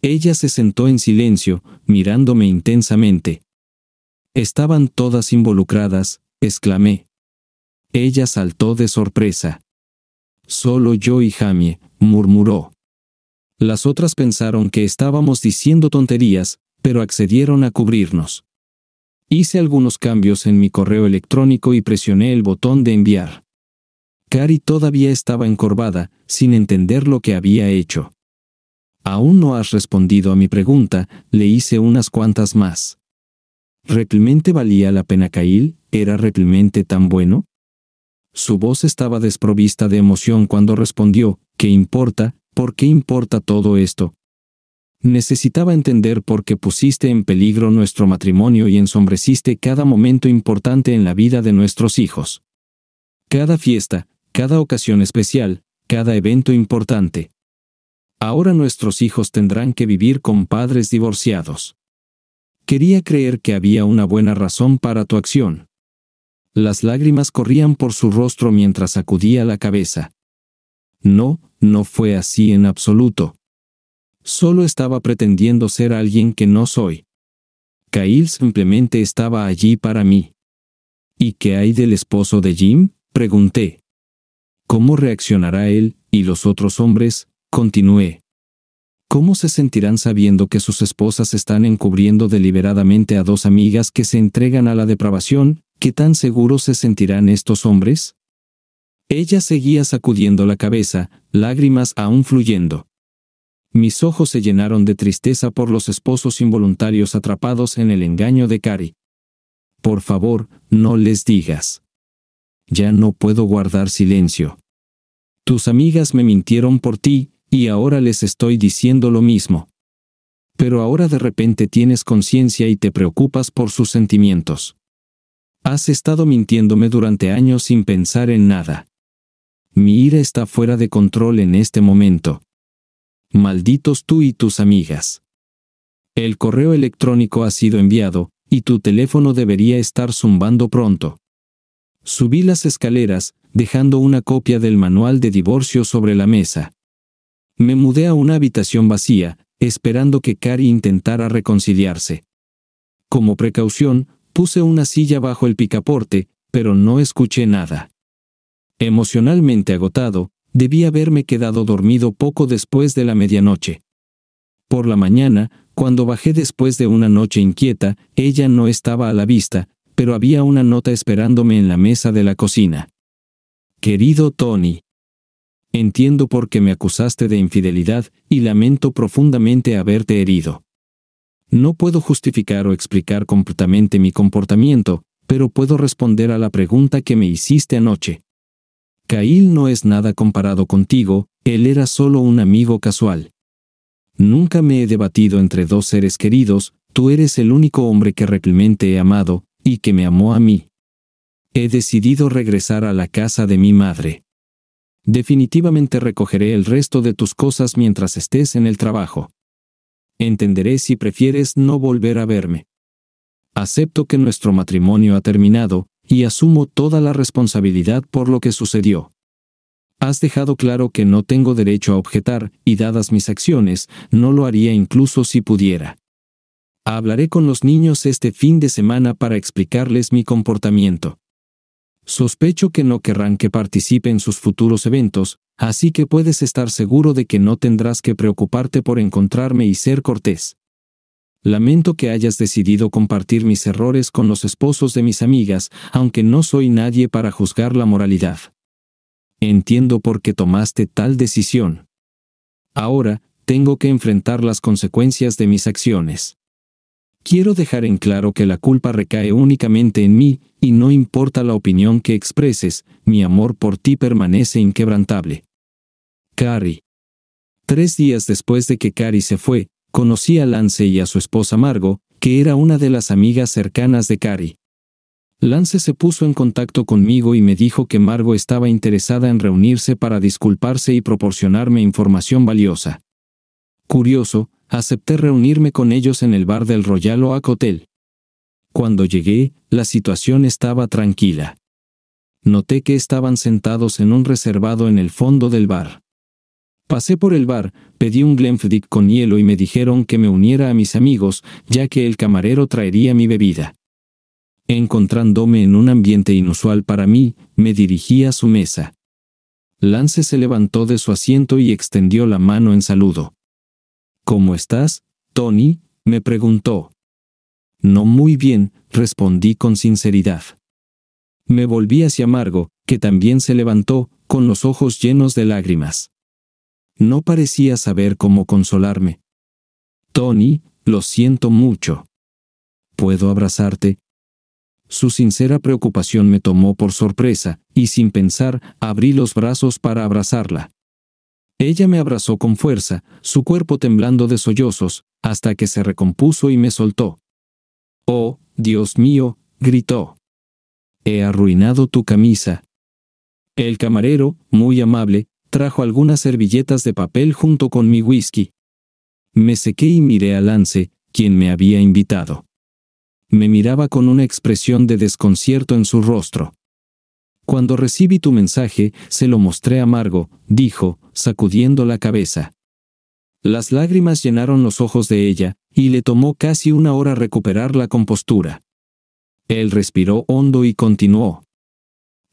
Ella se sentó en silencio, mirándome intensamente. Estaban todas involucradas, exclamé. Ella saltó de sorpresa. Solo yo y Jamie, murmuró. Las otras pensaron que estábamos diciendo tonterías, pero accedieron a cubrirnos. Hice algunos cambios en mi correo electrónico y presioné el botón de enviar. Cari todavía estaba encorvada, sin entender lo que había hecho. Aún no has respondido a mi pregunta, le hice unas cuantas más. Replemente valía la pena Cail? ¿Era replemente tan bueno? Su voz estaba desprovista de emoción cuando respondió, ¿qué importa? ¿Por qué importa todo esto? Necesitaba entender por qué pusiste en peligro nuestro matrimonio y ensombreciste cada momento importante en la vida de nuestros hijos. Cada fiesta, cada ocasión especial, cada evento importante. Ahora nuestros hijos tendrán que vivir con padres divorciados. Quería creer que había una buena razón para tu acción. Las lágrimas corrían por su rostro mientras sacudía la cabeza. No, no fue así en absoluto. Solo estaba pretendiendo ser alguien que no soy. Kyle simplemente estaba allí para mí. ¿Y qué hay del esposo de Jim? Pregunté. ¿Cómo reaccionará él y los otros hombres? Continué. ¿Cómo se sentirán sabiendo que sus esposas están encubriendo deliberadamente a dos amigas que se entregan a la depravación? ¿Qué tan seguros se sentirán estos hombres? Ella seguía sacudiendo la cabeza, lágrimas aún fluyendo. Mis ojos se llenaron de tristeza por los esposos involuntarios atrapados en el engaño de Cari. Por favor, no les digas. Ya no puedo guardar silencio. Tus amigas me mintieron por ti, y ahora les estoy diciendo lo mismo. Pero ahora de repente tienes conciencia y te preocupas por sus sentimientos. Has estado mintiéndome durante años sin pensar en nada. Mi ira está fuera de control en este momento. Malditos tú y tus amigas. El correo electrónico ha sido enviado, y tu teléfono debería estar zumbando pronto. Subí las escaleras, dejando una copia del manual de divorcio sobre la mesa. Me mudé a una habitación vacía, esperando que Cari intentara reconciliarse. Como precaución, puse una silla bajo el picaporte, pero no escuché nada. Emocionalmente agotado, debí haberme quedado dormido poco después de la medianoche. Por la mañana, cuando bajé después de una noche inquieta, ella no estaba a la vista, pero había una nota esperándome en la mesa de la cocina. Querido Tony, entiendo por qué me acusaste de infidelidad y lamento profundamente haberte herido. No puedo justificar o explicar completamente mi comportamiento, pero puedo responder a la pregunta que me hiciste anoche. Cail no es nada comparado contigo, él era solo un amigo casual. Nunca me he debatido entre dos seres queridos, tú eres el único hombre que realmente he amado, y que me amó a mí. He decidido regresar a la casa de mi madre. Definitivamente recogeré el resto de tus cosas mientras estés en el trabajo. Entenderé si prefieres no volver a verme. Acepto que nuestro matrimonio ha terminado, y asumo toda la responsabilidad por lo que sucedió. Has dejado claro que no tengo derecho a objetar, y dadas mis acciones, no lo haría incluso si pudiera. Hablaré con los niños este fin de semana para explicarles mi comportamiento. Sospecho que no querrán que participe en sus futuros eventos, así que puedes estar seguro de que no tendrás que preocuparte por encontrarme y ser cortés. Lamento que hayas decidido compartir mis errores con los esposos de mis amigas, aunque no soy nadie para juzgar la moralidad. Entiendo por qué tomaste tal decisión. Ahora, tengo que enfrentar las consecuencias de mis acciones. Quiero dejar en claro que la culpa recae únicamente en mí, y no importa la opinión que expreses, mi amor por ti permanece inquebrantable. Carrie. Tres días después de que Carrie se fue, conocí a Lance y a su esposa Margo, que era una de las amigas cercanas de Cari. Lance se puso en contacto conmigo y me dijo que Margo estaba interesada en reunirse para disculparse y proporcionarme información valiosa. Curioso, acepté reunirme con ellos en el bar del Royal Oak Hotel. Cuando llegué, la situación estaba tranquila. Noté que estaban sentados en un reservado en el fondo del bar. Pasé por el bar, pedí un Glenfiddich con hielo y me dijeron que me uniera a mis amigos, ya que el camarero traería mi bebida. Encontrándome en un ambiente inusual para mí, me dirigí a su mesa. Lance se levantó de su asiento y extendió la mano en saludo. ¿Cómo estás, Tony? me preguntó. No muy bien, respondí con sinceridad. Me volví hacia Margo, que también se levantó, con los ojos llenos de lágrimas no parecía saber cómo consolarme. Tony, lo siento mucho. ¿Puedo abrazarte? Su sincera preocupación me tomó por sorpresa, y sin pensar, abrí los brazos para abrazarla. Ella me abrazó con fuerza, su cuerpo temblando de sollozos, hasta que se recompuso y me soltó. Oh, Dios mío, gritó. He arruinado tu camisa. El camarero, muy amable, trajo algunas servilletas de papel junto con mi whisky. Me sequé y miré a Lance, quien me había invitado. Me miraba con una expresión de desconcierto en su rostro. Cuando recibí tu mensaje, se lo mostré amargo», dijo, sacudiendo la cabeza. Las lágrimas llenaron los ojos de ella, y le tomó casi una hora recuperar la compostura. Él respiró hondo y continuó.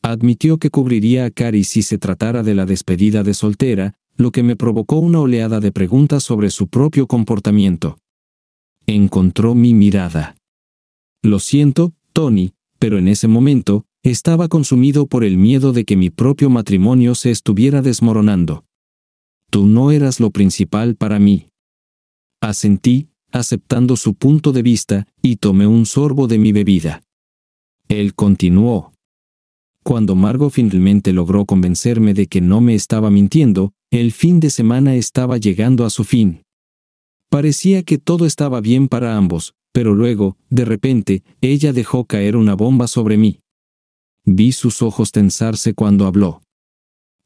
Admitió que cubriría a Cari si se tratara de la despedida de soltera, lo que me provocó una oleada de preguntas sobre su propio comportamiento. Encontró mi mirada. Lo siento, Tony, pero en ese momento, estaba consumido por el miedo de que mi propio matrimonio se estuviera desmoronando. Tú no eras lo principal para mí. Asentí, aceptando su punto de vista, y tomé un sorbo de mi bebida. Él continuó. Cuando Margo finalmente logró convencerme de que no me estaba mintiendo, el fin de semana estaba llegando a su fin. Parecía que todo estaba bien para ambos, pero luego, de repente, ella dejó caer una bomba sobre mí. Vi sus ojos tensarse cuando habló.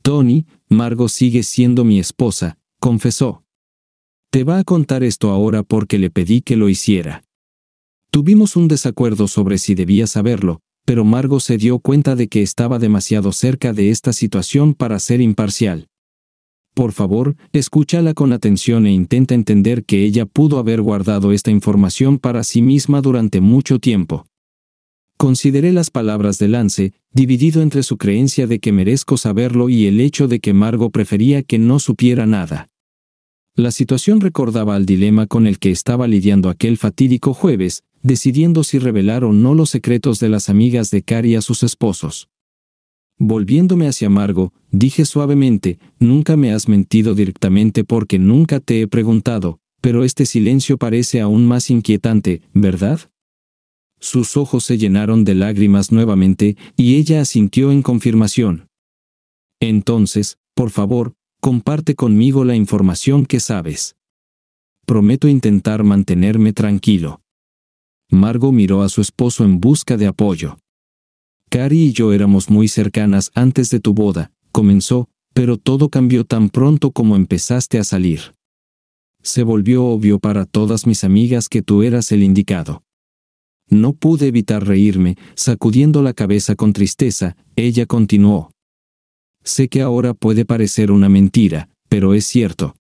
Tony, Margo sigue siendo mi esposa, confesó. Te va a contar esto ahora porque le pedí que lo hiciera. Tuvimos un desacuerdo sobre si debía saberlo, pero Margo se dio cuenta de que estaba demasiado cerca de esta situación para ser imparcial. Por favor, escúchala con atención e intenta entender que ella pudo haber guardado esta información para sí misma durante mucho tiempo. Consideré las palabras de Lance, dividido entre su creencia de que merezco saberlo y el hecho de que Margo prefería que no supiera nada. La situación recordaba al dilema con el que estaba lidiando aquel fatídico jueves, decidiendo si revelar o no los secretos de las amigas de Cari a sus esposos. Volviéndome hacia Amargo, dije suavemente, nunca me has mentido directamente porque nunca te he preguntado, pero este silencio parece aún más inquietante, ¿verdad? Sus ojos se llenaron de lágrimas nuevamente, y ella asintió en confirmación. Entonces, por favor, comparte conmigo la información que sabes. Prometo intentar mantenerme tranquilo. Margo miró a su esposo en busca de apoyo. Cari y yo éramos muy cercanas antes de tu boda, comenzó, pero todo cambió tan pronto como empezaste a salir. Se volvió obvio para todas mis amigas que tú eras el indicado. No pude evitar reírme, sacudiendo la cabeza con tristeza, ella continuó. Sé que ahora puede parecer una mentira, pero es cierto.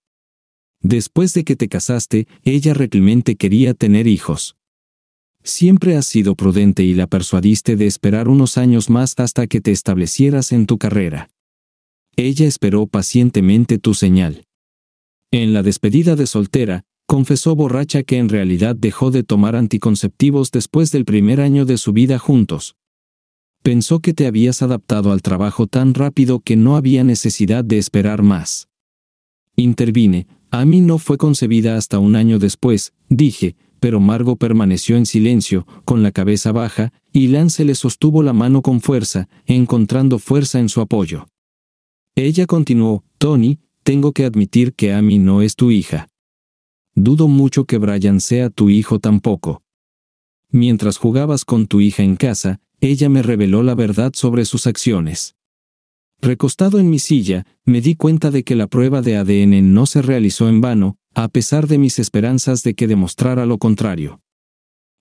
Después de que te casaste, ella realmente quería tener hijos. Siempre has sido prudente y la persuadiste de esperar unos años más hasta que te establecieras en tu carrera. Ella esperó pacientemente tu señal. En la despedida de soltera, confesó borracha que en realidad dejó de tomar anticonceptivos después del primer año de su vida juntos. Pensó que te habías adaptado al trabajo tan rápido que no había necesidad de esperar más. Intervine, a mí no fue concebida hasta un año después, dije, pero Margo permaneció en silencio, con la cabeza baja, y Lance le sostuvo la mano con fuerza, encontrando fuerza en su apoyo. Ella continuó, Tony, tengo que admitir que Amy no es tu hija. Dudo mucho que Brian sea tu hijo tampoco. Mientras jugabas con tu hija en casa, ella me reveló la verdad sobre sus acciones. Recostado en mi silla, me di cuenta de que la prueba de ADN no se realizó en vano, a pesar de mis esperanzas de que demostrara lo contrario.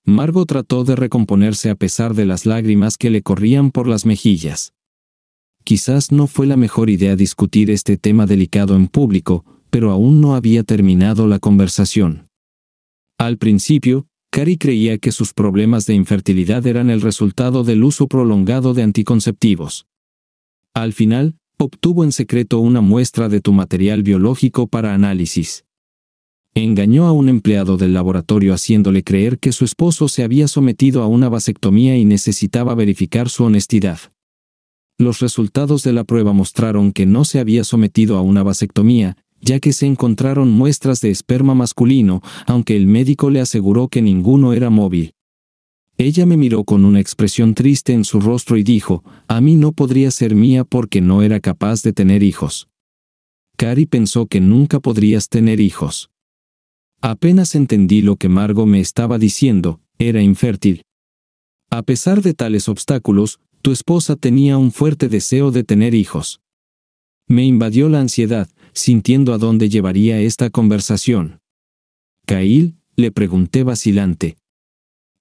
Margo trató de recomponerse a pesar de las lágrimas que le corrían por las mejillas. Quizás no fue la mejor idea discutir este tema delicado en público, pero aún no había terminado la conversación. Al principio, Cari creía que sus problemas de infertilidad eran el resultado del uso prolongado de anticonceptivos. Al final, obtuvo en secreto una muestra de tu material biológico para análisis engañó a un empleado del laboratorio haciéndole creer que su esposo se había sometido a una vasectomía y necesitaba verificar su honestidad. Los resultados de la prueba mostraron que no se había sometido a una vasectomía, ya que se encontraron muestras de esperma masculino, aunque el médico le aseguró que ninguno era móvil. Ella me miró con una expresión triste en su rostro y dijo, a mí no podría ser mía porque no era capaz de tener hijos. Cari pensó que nunca podrías tener hijos. Apenas entendí lo que Margo me estaba diciendo, era infértil. A pesar de tales obstáculos, tu esposa tenía un fuerte deseo de tener hijos. Me invadió la ansiedad, sintiendo a dónde llevaría esta conversación. Cail, le pregunté vacilante.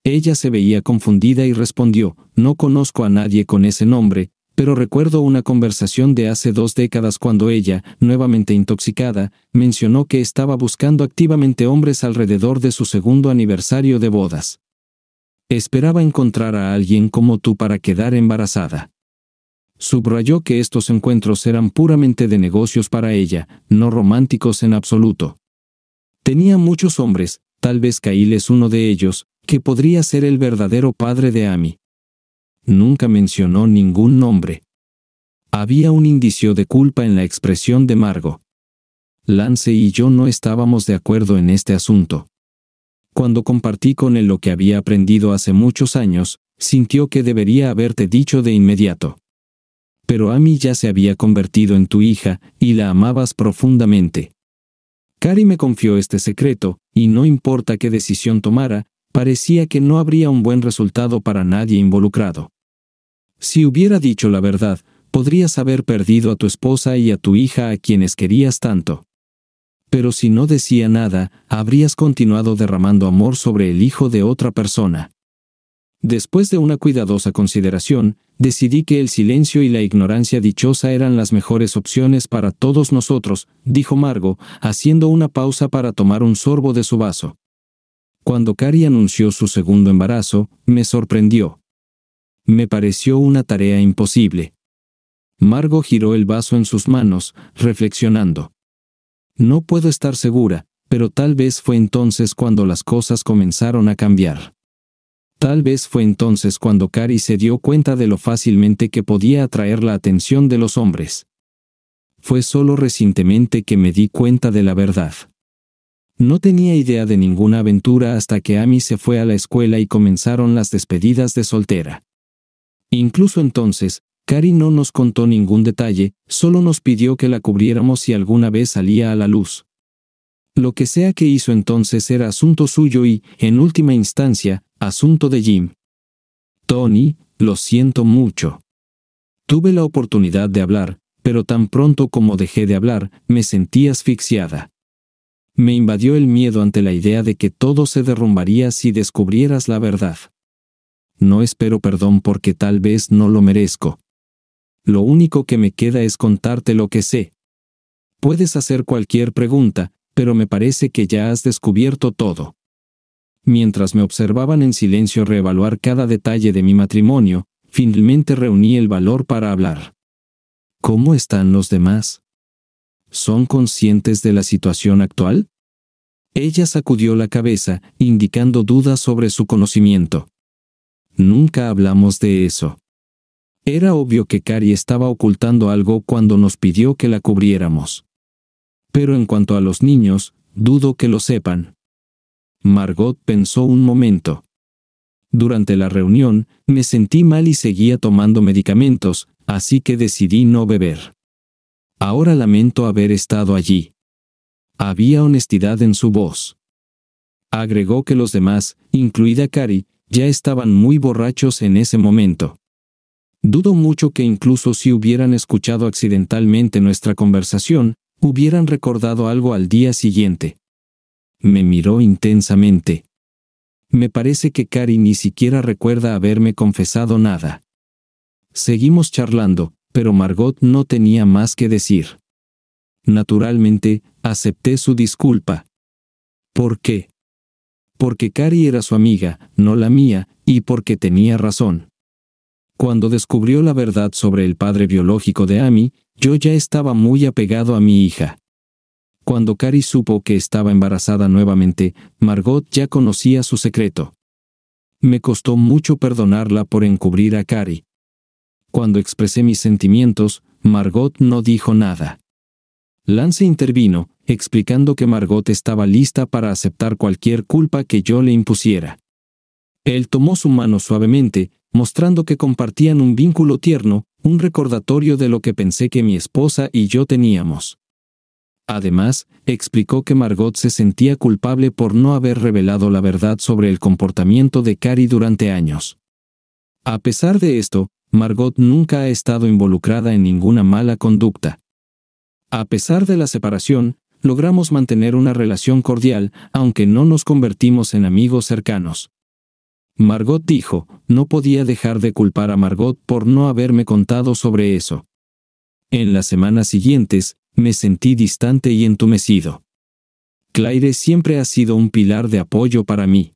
Ella se veía confundida y respondió, no conozco a nadie con ese nombre, pero recuerdo una conversación de hace dos décadas cuando ella, nuevamente intoxicada, mencionó que estaba buscando activamente hombres alrededor de su segundo aniversario de bodas. Esperaba encontrar a alguien como tú para quedar embarazada. Subrayó que estos encuentros eran puramente de negocios para ella, no románticos en absoluto. Tenía muchos hombres, tal vez Caíles es uno de ellos, que podría ser el verdadero padre de Amy, Nunca mencionó ningún nombre. Había un indicio de culpa en la expresión de Margo. Lance y yo no estábamos de acuerdo en este asunto. Cuando compartí con él lo que había aprendido hace muchos años, sintió que debería haberte dicho de inmediato. Pero a mí ya se había convertido en tu hija, y la amabas profundamente. Cari me confió este secreto, y no importa qué decisión tomara, parecía que no habría un buen resultado para nadie involucrado. Si hubiera dicho la verdad, podrías haber perdido a tu esposa y a tu hija a quienes querías tanto. Pero si no decía nada, habrías continuado derramando amor sobre el hijo de otra persona. Después de una cuidadosa consideración, decidí que el silencio y la ignorancia dichosa eran las mejores opciones para todos nosotros, dijo Margo, haciendo una pausa para tomar un sorbo de su vaso. Cuando Cari anunció su segundo embarazo, me sorprendió. Me pareció una tarea imposible. Margo giró el vaso en sus manos, reflexionando. No puedo estar segura, pero tal vez fue entonces cuando las cosas comenzaron a cambiar. Tal vez fue entonces cuando Cari se dio cuenta de lo fácilmente que podía atraer la atención de los hombres. Fue solo recientemente que me di cuenta de la verdad. No tenía idea de ninguna aventura hasta que Amy se fue a la escuela y comenzaron las despedidas de soltera. Incluso entonces, Cari no nos contó ningún detalle, solo nos pidió que la cubriéramos si alguna vez salía a la luz. Lo que sea que hizo entonces era asunto suyo y, en última instancia, asunto de Jim. Tony, lo siento mucho. Tuve la oportunidad de hablar, pero tan pronto como dejé de hablar, me sentí asfixiada. Me invadió el miedo ante la idea de que todo se derrumbaría si descubrieras la verdad. No espero perdón porque tal vez no lo merezco. Lo único que me queda es contarte lo que sé. Puedes hacer cualquier pregunta, pero me parece que ya has descubierto todo. Mientras me observaban en silencio reevaluar cada detalle de mi matrimonio, finalmente reuní el valor para hablar. ¿Cómo están los demás? ¿Son conscientes de la situación actual? Ella sacudió la cabeza, indicando dudas sobre su conocimiento. Nunca hablamos de eso. Era obvio que Cari estaba ocultando algo cuando nos pidió que la cubriéramos. Pero en cuanto a los niños, dudo que lo sepan. Margot pensó un momento. Durante la reunión, me sentí mal y seguía tomando medicamentos, así que decidí no beber. Ahora lamento haber estado allí. Había honestidad en su voz. Agregó que los demás, incluida Cari, ya estaban muy borrachos en ese momento. Dudo mucho que incluso si hubieran escuchado accidentalmente nuestra conversación, hubieran recordado algo al día siguiente. Me miró intensamente. Me parece que Cari ni siquiera recuerda haberme confesado nada. Seguimos charlando, pero Margot no tenía más que decir. Naturalmente, acepté su disculpa. ¿Por qué? Porque Cari era su amiga, no la mía, y porque tenía razón. Cuando descubrió la verdad sobre el padre biológico de Amy, yo ya estaba muy apegado a mi hija. Cuando Cari supo que estaba embarazada nuevamente, Margot ya conocía su secreto. Me costó mucho perdonarla por encubrir a Cari. Cuando expresé mis sentimientos, Margot no dijo nada. Lance intervino, explicando que Margot estaba lista para aceptar cualquier culpa que yo le impusiera. Él tomó su mano suavemente, mostrando que compartían un vínculo tierno, un recordatorio de lo que pensé que mi esposa y yo teníamos. Además, explicó que Margot se sentía culpable por no haber revelado la verdad sobre el comportamiento de Cari durante años. A pesar de esto, Margot nunca ha estado involucrada en ninguna mala conducta. A pesar de la separación, logramos mantener una relación cordial, aunque no nos convertimos en amigos cercanos. Margot dijo, no podía dejar de culpar a Margot por no haberme contado sobre eso. En las semanas siguientes, me sentí distante y entumecido. Claire siempre ha sido un pilar de apoyo para mí.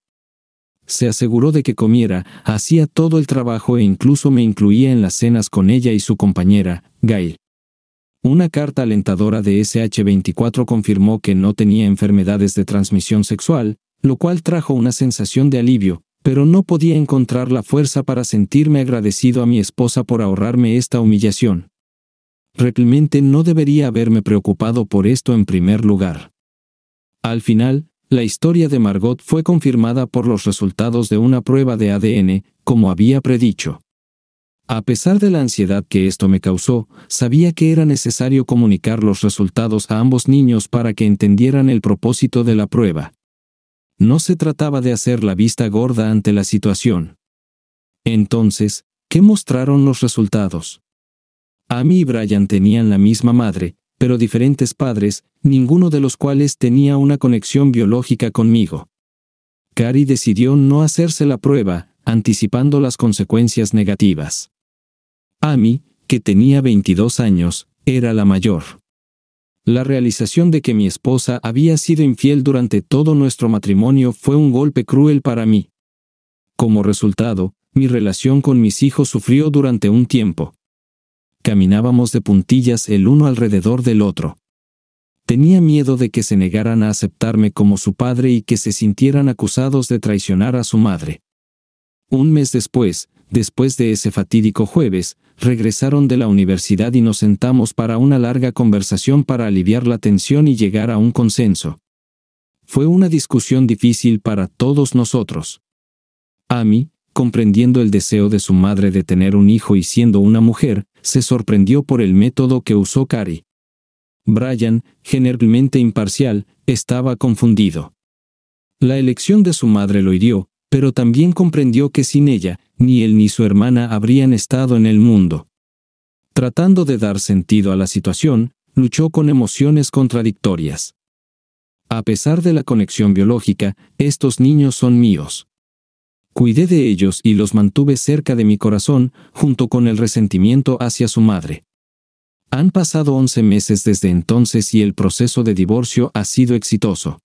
Se aseguró de que comiera, hacía todo el trabajo e incluso me incluía en las cenas con ella y su compañera, Gail. Una carta alentadora de SH24 confirmó que no tenía enfermedades de transmisión sexual, lo cual trajo una sensación de alivio, pero no podía encontrar la fuerza para sentirme agradecido a mi esposa por ahorrarme esta humillación. Realmente no debería haberme preocupado por esto en primer lugar. Al final, la historia de Margot fue confirmada por los resultados de una prueba de ADN, como había predicho. A pesar de la ansiedad que esto me causó, sabía que era necesario comunicar los resultados a ambos niños para que entendieran el propósito de la prueba. No se trataba de hacer la vista gorda ante la situación. Entonces, ¿qué mostraron los resultados? A mí y Brian tenían la misma madre, pero diferentes padres, ninguno de los cuales tenía una conexión biológica conmigo. Cari decidió no hacerse la prueba, anticipando las consecuencias negativas. Amy, que tenía 22 años, era la mayor. La realización de que mi esposa había sido infiel durante todo nuestro matrimonio fue un golpe cruel para mí. Como resultado, mi relación con mis hijos sufrió durante un tiempo. Caminábamos de puntillas el uno alrededor del otro. Tenía miedo de que se negaran a aceptarme como su padre y que se sintieran acusados de traicionar a su madre. Un mes después, después de ese fatídico jueves, regresaron de la universidad y nos sentamos para una larga conversación para aliviar la tensión y llegar a un consenso. Fue una discusión difícil para todos nosotros. A comprendiendo el deseo de su madre de tener un hijo y siendo una mujer, se sorprendió por el método que usó Cari. Brian, generalmente imparcial, estaba confundido. La elección de su madre lo hirió, pero también comprendió que sin ella, ni él ni su hermana habrían estado en el mundo. Tratando de dar sentido a la situación, luchó con emociones contradictorias. A pesar de la conexión biológica, estos niños son míos cuidé de ellos y los mantuve cerca de mi corazón, junto con el resentimiento hacia su madre. Han pasado 11 meses desde entonces y el proceso de divorcio ha sido exitoso.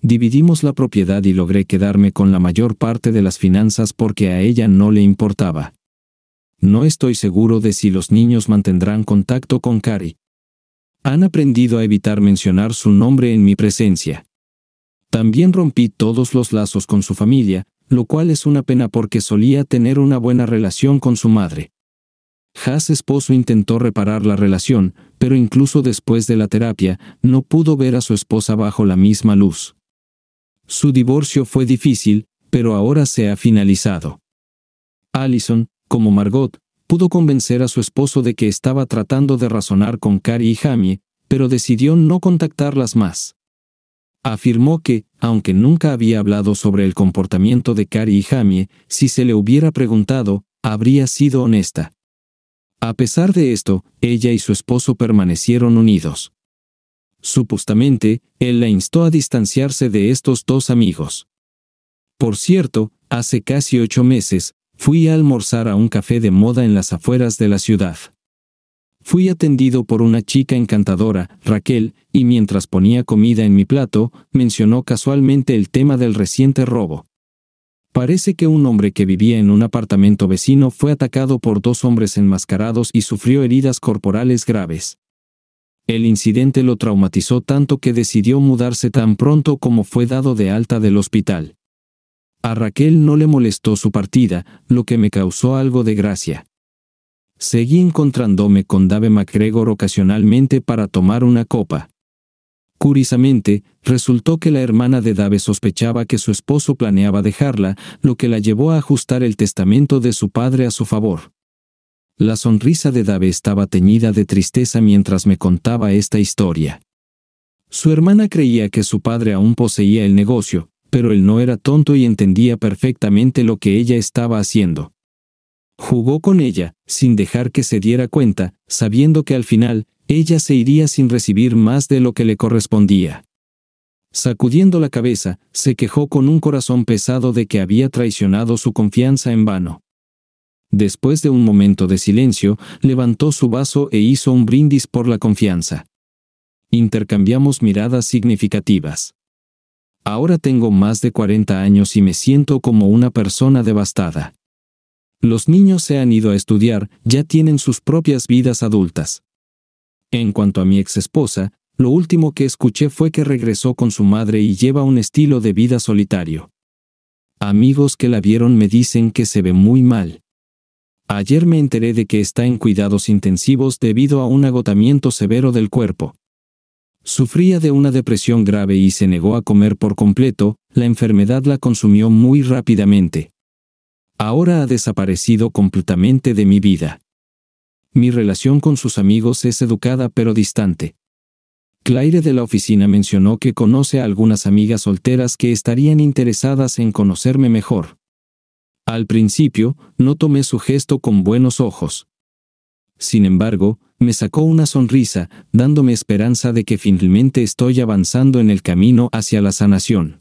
Dividimos la propiedad y logré quedarme con la mayor parte de las finanzas porque a ella no le importaba. No estoy seguro de si los niños mantendrán contacto con Cari. Han aprendido a evitar mencionar su nombre en mi presencia. También rompí todos los lazos con su familia, lo cual es una pena porque solía tener una buena relación con su madre. Haas esposo intentó reparar la relación, pero incluso después de la terapia, no pudo ver a su esposa bajo la misma luz. Su divorcio fue difícil, pero ahora se ha finalizado. Allison, como Margot, pudo convencer a su esposo de que estaba tratando de razonar con Carrie y Jamie, pero decidió no contactarlas más. Afirmó que, aunque nunca había hablado sobre el comportamiento de Cari y Jamie, si se le hubiera preguntado, habría sido honesta. A pesar de esto, ella y su esposo permanecieron unidos. Supuestamente, él la instó a distanciarse de estos dos amigos. Por cierto, hace casi ocho meses, fui a almorzar a un café de moda en las afueras de la ciudad. Fui atendido por una chica encantadora, Raquel, y mientras ponía comida en mi plato, mencionó casualmente el tema del reciente robo. Parece que un hombre que vivía en un apartamento vecino fue atacado por dos hombres enmascarados y sufrió heridas corporales graves. El incidente lo traumatizó tanto que decidió mudarse tan pronto como fue dado de alta del hospital. A Raquel no le molestó su partida, lo que me causó algo de gracia seguí encontrándome con Dave MacGregor ocasionalmente para tomar una copa. Curiosamente, resultó que la hermana de Dave sospechaba que su esposo planeaba dejarla, lo que la llevó a ajustar el testamento de su padre a su favor. La sonrisa de Dave estaba teñida de tristeza mientras me contaba esta historia. Su hermana creía que su padre aún poseía el negocio, pero él no era tonto y entendía perfectamente lo que ella estaba haciendo jugó con ella, sin dejar que se diera cuenta, sabiendo que al final, ella se iría sin recibir más de lo que le correspondía. Sacudiendo la cabeza, se quejó con un corazón pesado de que había traicionado su confianza en vano. Después de un momento de silencio, levantó su vaso e hizo un brindis por la confianza. Intercambiamos miradas significativas. Ahora tengo más de 40 años y me siento como una persona devastada. Los niños se han ido a estudiar, ya tienen sus propias vidas adultas. En cuanto a mi exesposa, lo último que escuché fue que regresó con su madre y lleva un estilo de vida solitario. Amigos que la vieron me dicen que se ve muy mal. Ayer me enteré de que está en cuidados intensivos debido a un agotamiento severo del cuerpo. Sufría de una depresión grave y se negó a comer por completo, la enfermedad la consumió muy rápidamente ahora ha desaparecido completamente de mi vida. Mi relación con sus amigos es educada pero distante. Claire de la oficina mencionó que conoce a algunas amigas solteras que estarían interesadas en conocerme mejor. Al principio, no tomé su gesto con buenos ojos. Sin embargo, me sacó una sonrisa, dándome esperanza de que finalmente estoy avanzando en el camino hacia la sanación.